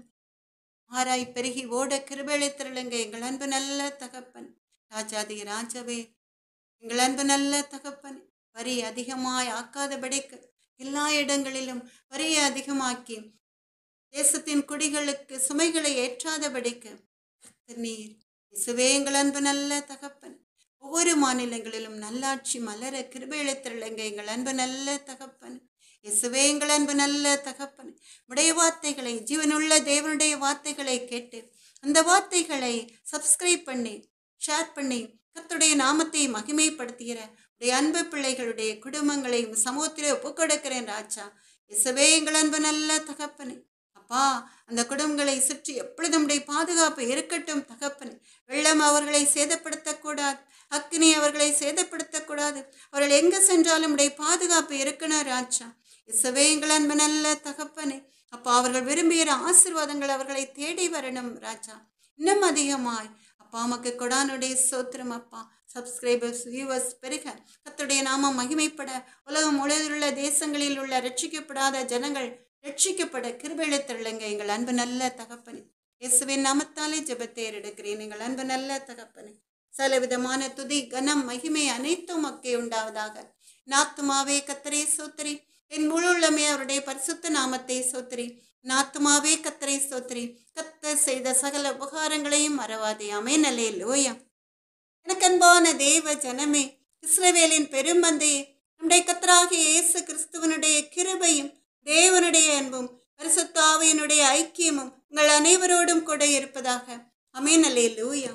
ஆராய் பெருகி ஓட கிருபேளை திரளுங்க எங்கள் அன்பு நல்ல தகப்பன் ராஜாதி ராஜவே எங்கள் அன்பு நல்ல தகப்பன் வரி அதிகமாய் ஆக்காத ஆக்காதபடிக்கு எல்லா இடங்களிலும் வரியை அதிகமாக்கி தேசத்தின் குடிகளுக்கு சுமைகளை ஏற்றாத ஏற்றாதபடிக்கு நீர் இசுவே எங்கள் அன்பு நல்ல தகப்பன் ஒவ்வொரு மாநிலங்களிலும் நல்லாட்சி மலர கிருபெழுத்திருளங்க எங்கள் அன்பு நல்ல தகப்பன் இயேசுவே எங்கள் அன்பு நல்ல தகப்பன் உடைய வார்த்தைகளை ஜீவனுள்ள தேவனுடைய வார்த்தைகளை கேட்டு அந்த வார்த்தைகளை சப்ஸ்கிரைப் பண்ணி ஷேர் பண்ணி கத்துடைய நாமத்தை மகிமைப்படுத்துகிற உடைய அன்பு பிள்ளைகளுடைய குடும்பங்களையும் சமூகத்திலே ஒப்புக்கொடுக்கிறேன் ராஜா இயேசுவே எங்கள் அன்பு நல்ல தகப்பனே அப்பா அந்த குடும்பங்களை சுற்றி எப்பொழுதும் உடைய பாதுகாப்பு இருக்கட்டும் தகப்பன் வெள்ளம் அவர்களை சேதப்படுத்தக்கூடாது அக்னி அவர்களை சேதப்படுத்தக்கூடாது அவர்கள் எங்கு சென்றாலும் உடைய பாதுகாப்பு இருக்கணும் ராஜா இசவே எங்கள் அன்பு நல்ல தகப்பனே அப்பா அவர்கள் விரும்புகிற ஆசிர்வாதங்கள் அவர்களை தேடி வரணும் ராஜா இன்னும் அதிகமாய் அப்பா அம்மாக்கு கொடானுடைய சோத்திரம் அப்பா சப்ஸ்கிரைபர்ஸ் வியூவர்ஸ் பெருக கத்துடைய நாமம் மகிமைப்பட உலகம் முழுவதில் உள்ள தேசங்களில் உள்ள ரட்சிக்கப்படாத ஜனங்கள் ரட்சிக்கப்பட கிருபையில தள்ளுங்க எங்கள் அன்பு நல்ல தகப்பனே இயேசுவின் நாமத்தாலே ஜெபத்தை எடுக்கிறேன் எங்கள் அன்பு நல்ல தகப்பனே சலவிதமான துதி கனம் மகிமை அனைத்தும் மக்கே உண்டாவதாக நாத்துமாவே கத்தரே சோத்திரி என் முழு உள்ளமே அவருடைய பரிசுத்த நாமத்தை சோத்திரி நாத்துமாவே கத்தரை சோத்திரி கத்த செய்த சகல உபகாரங்களையும் மறவாதே நல்லே லோயா எனக்கு அன்பான தேவ ஜனமே இஸ்ரவேலின் பெரும்பந்தையே நம்முடைய கத்தராகிய இயேசு கிறிஸ்துவனுடைய கிருபையும் தேவனுடைய அன்பும் பரிசுத்தாவியனுடைய ஐக்கியமும் உங்கள் அனைவரோடும் கூட இருப்பதாக அமேனலே லூயா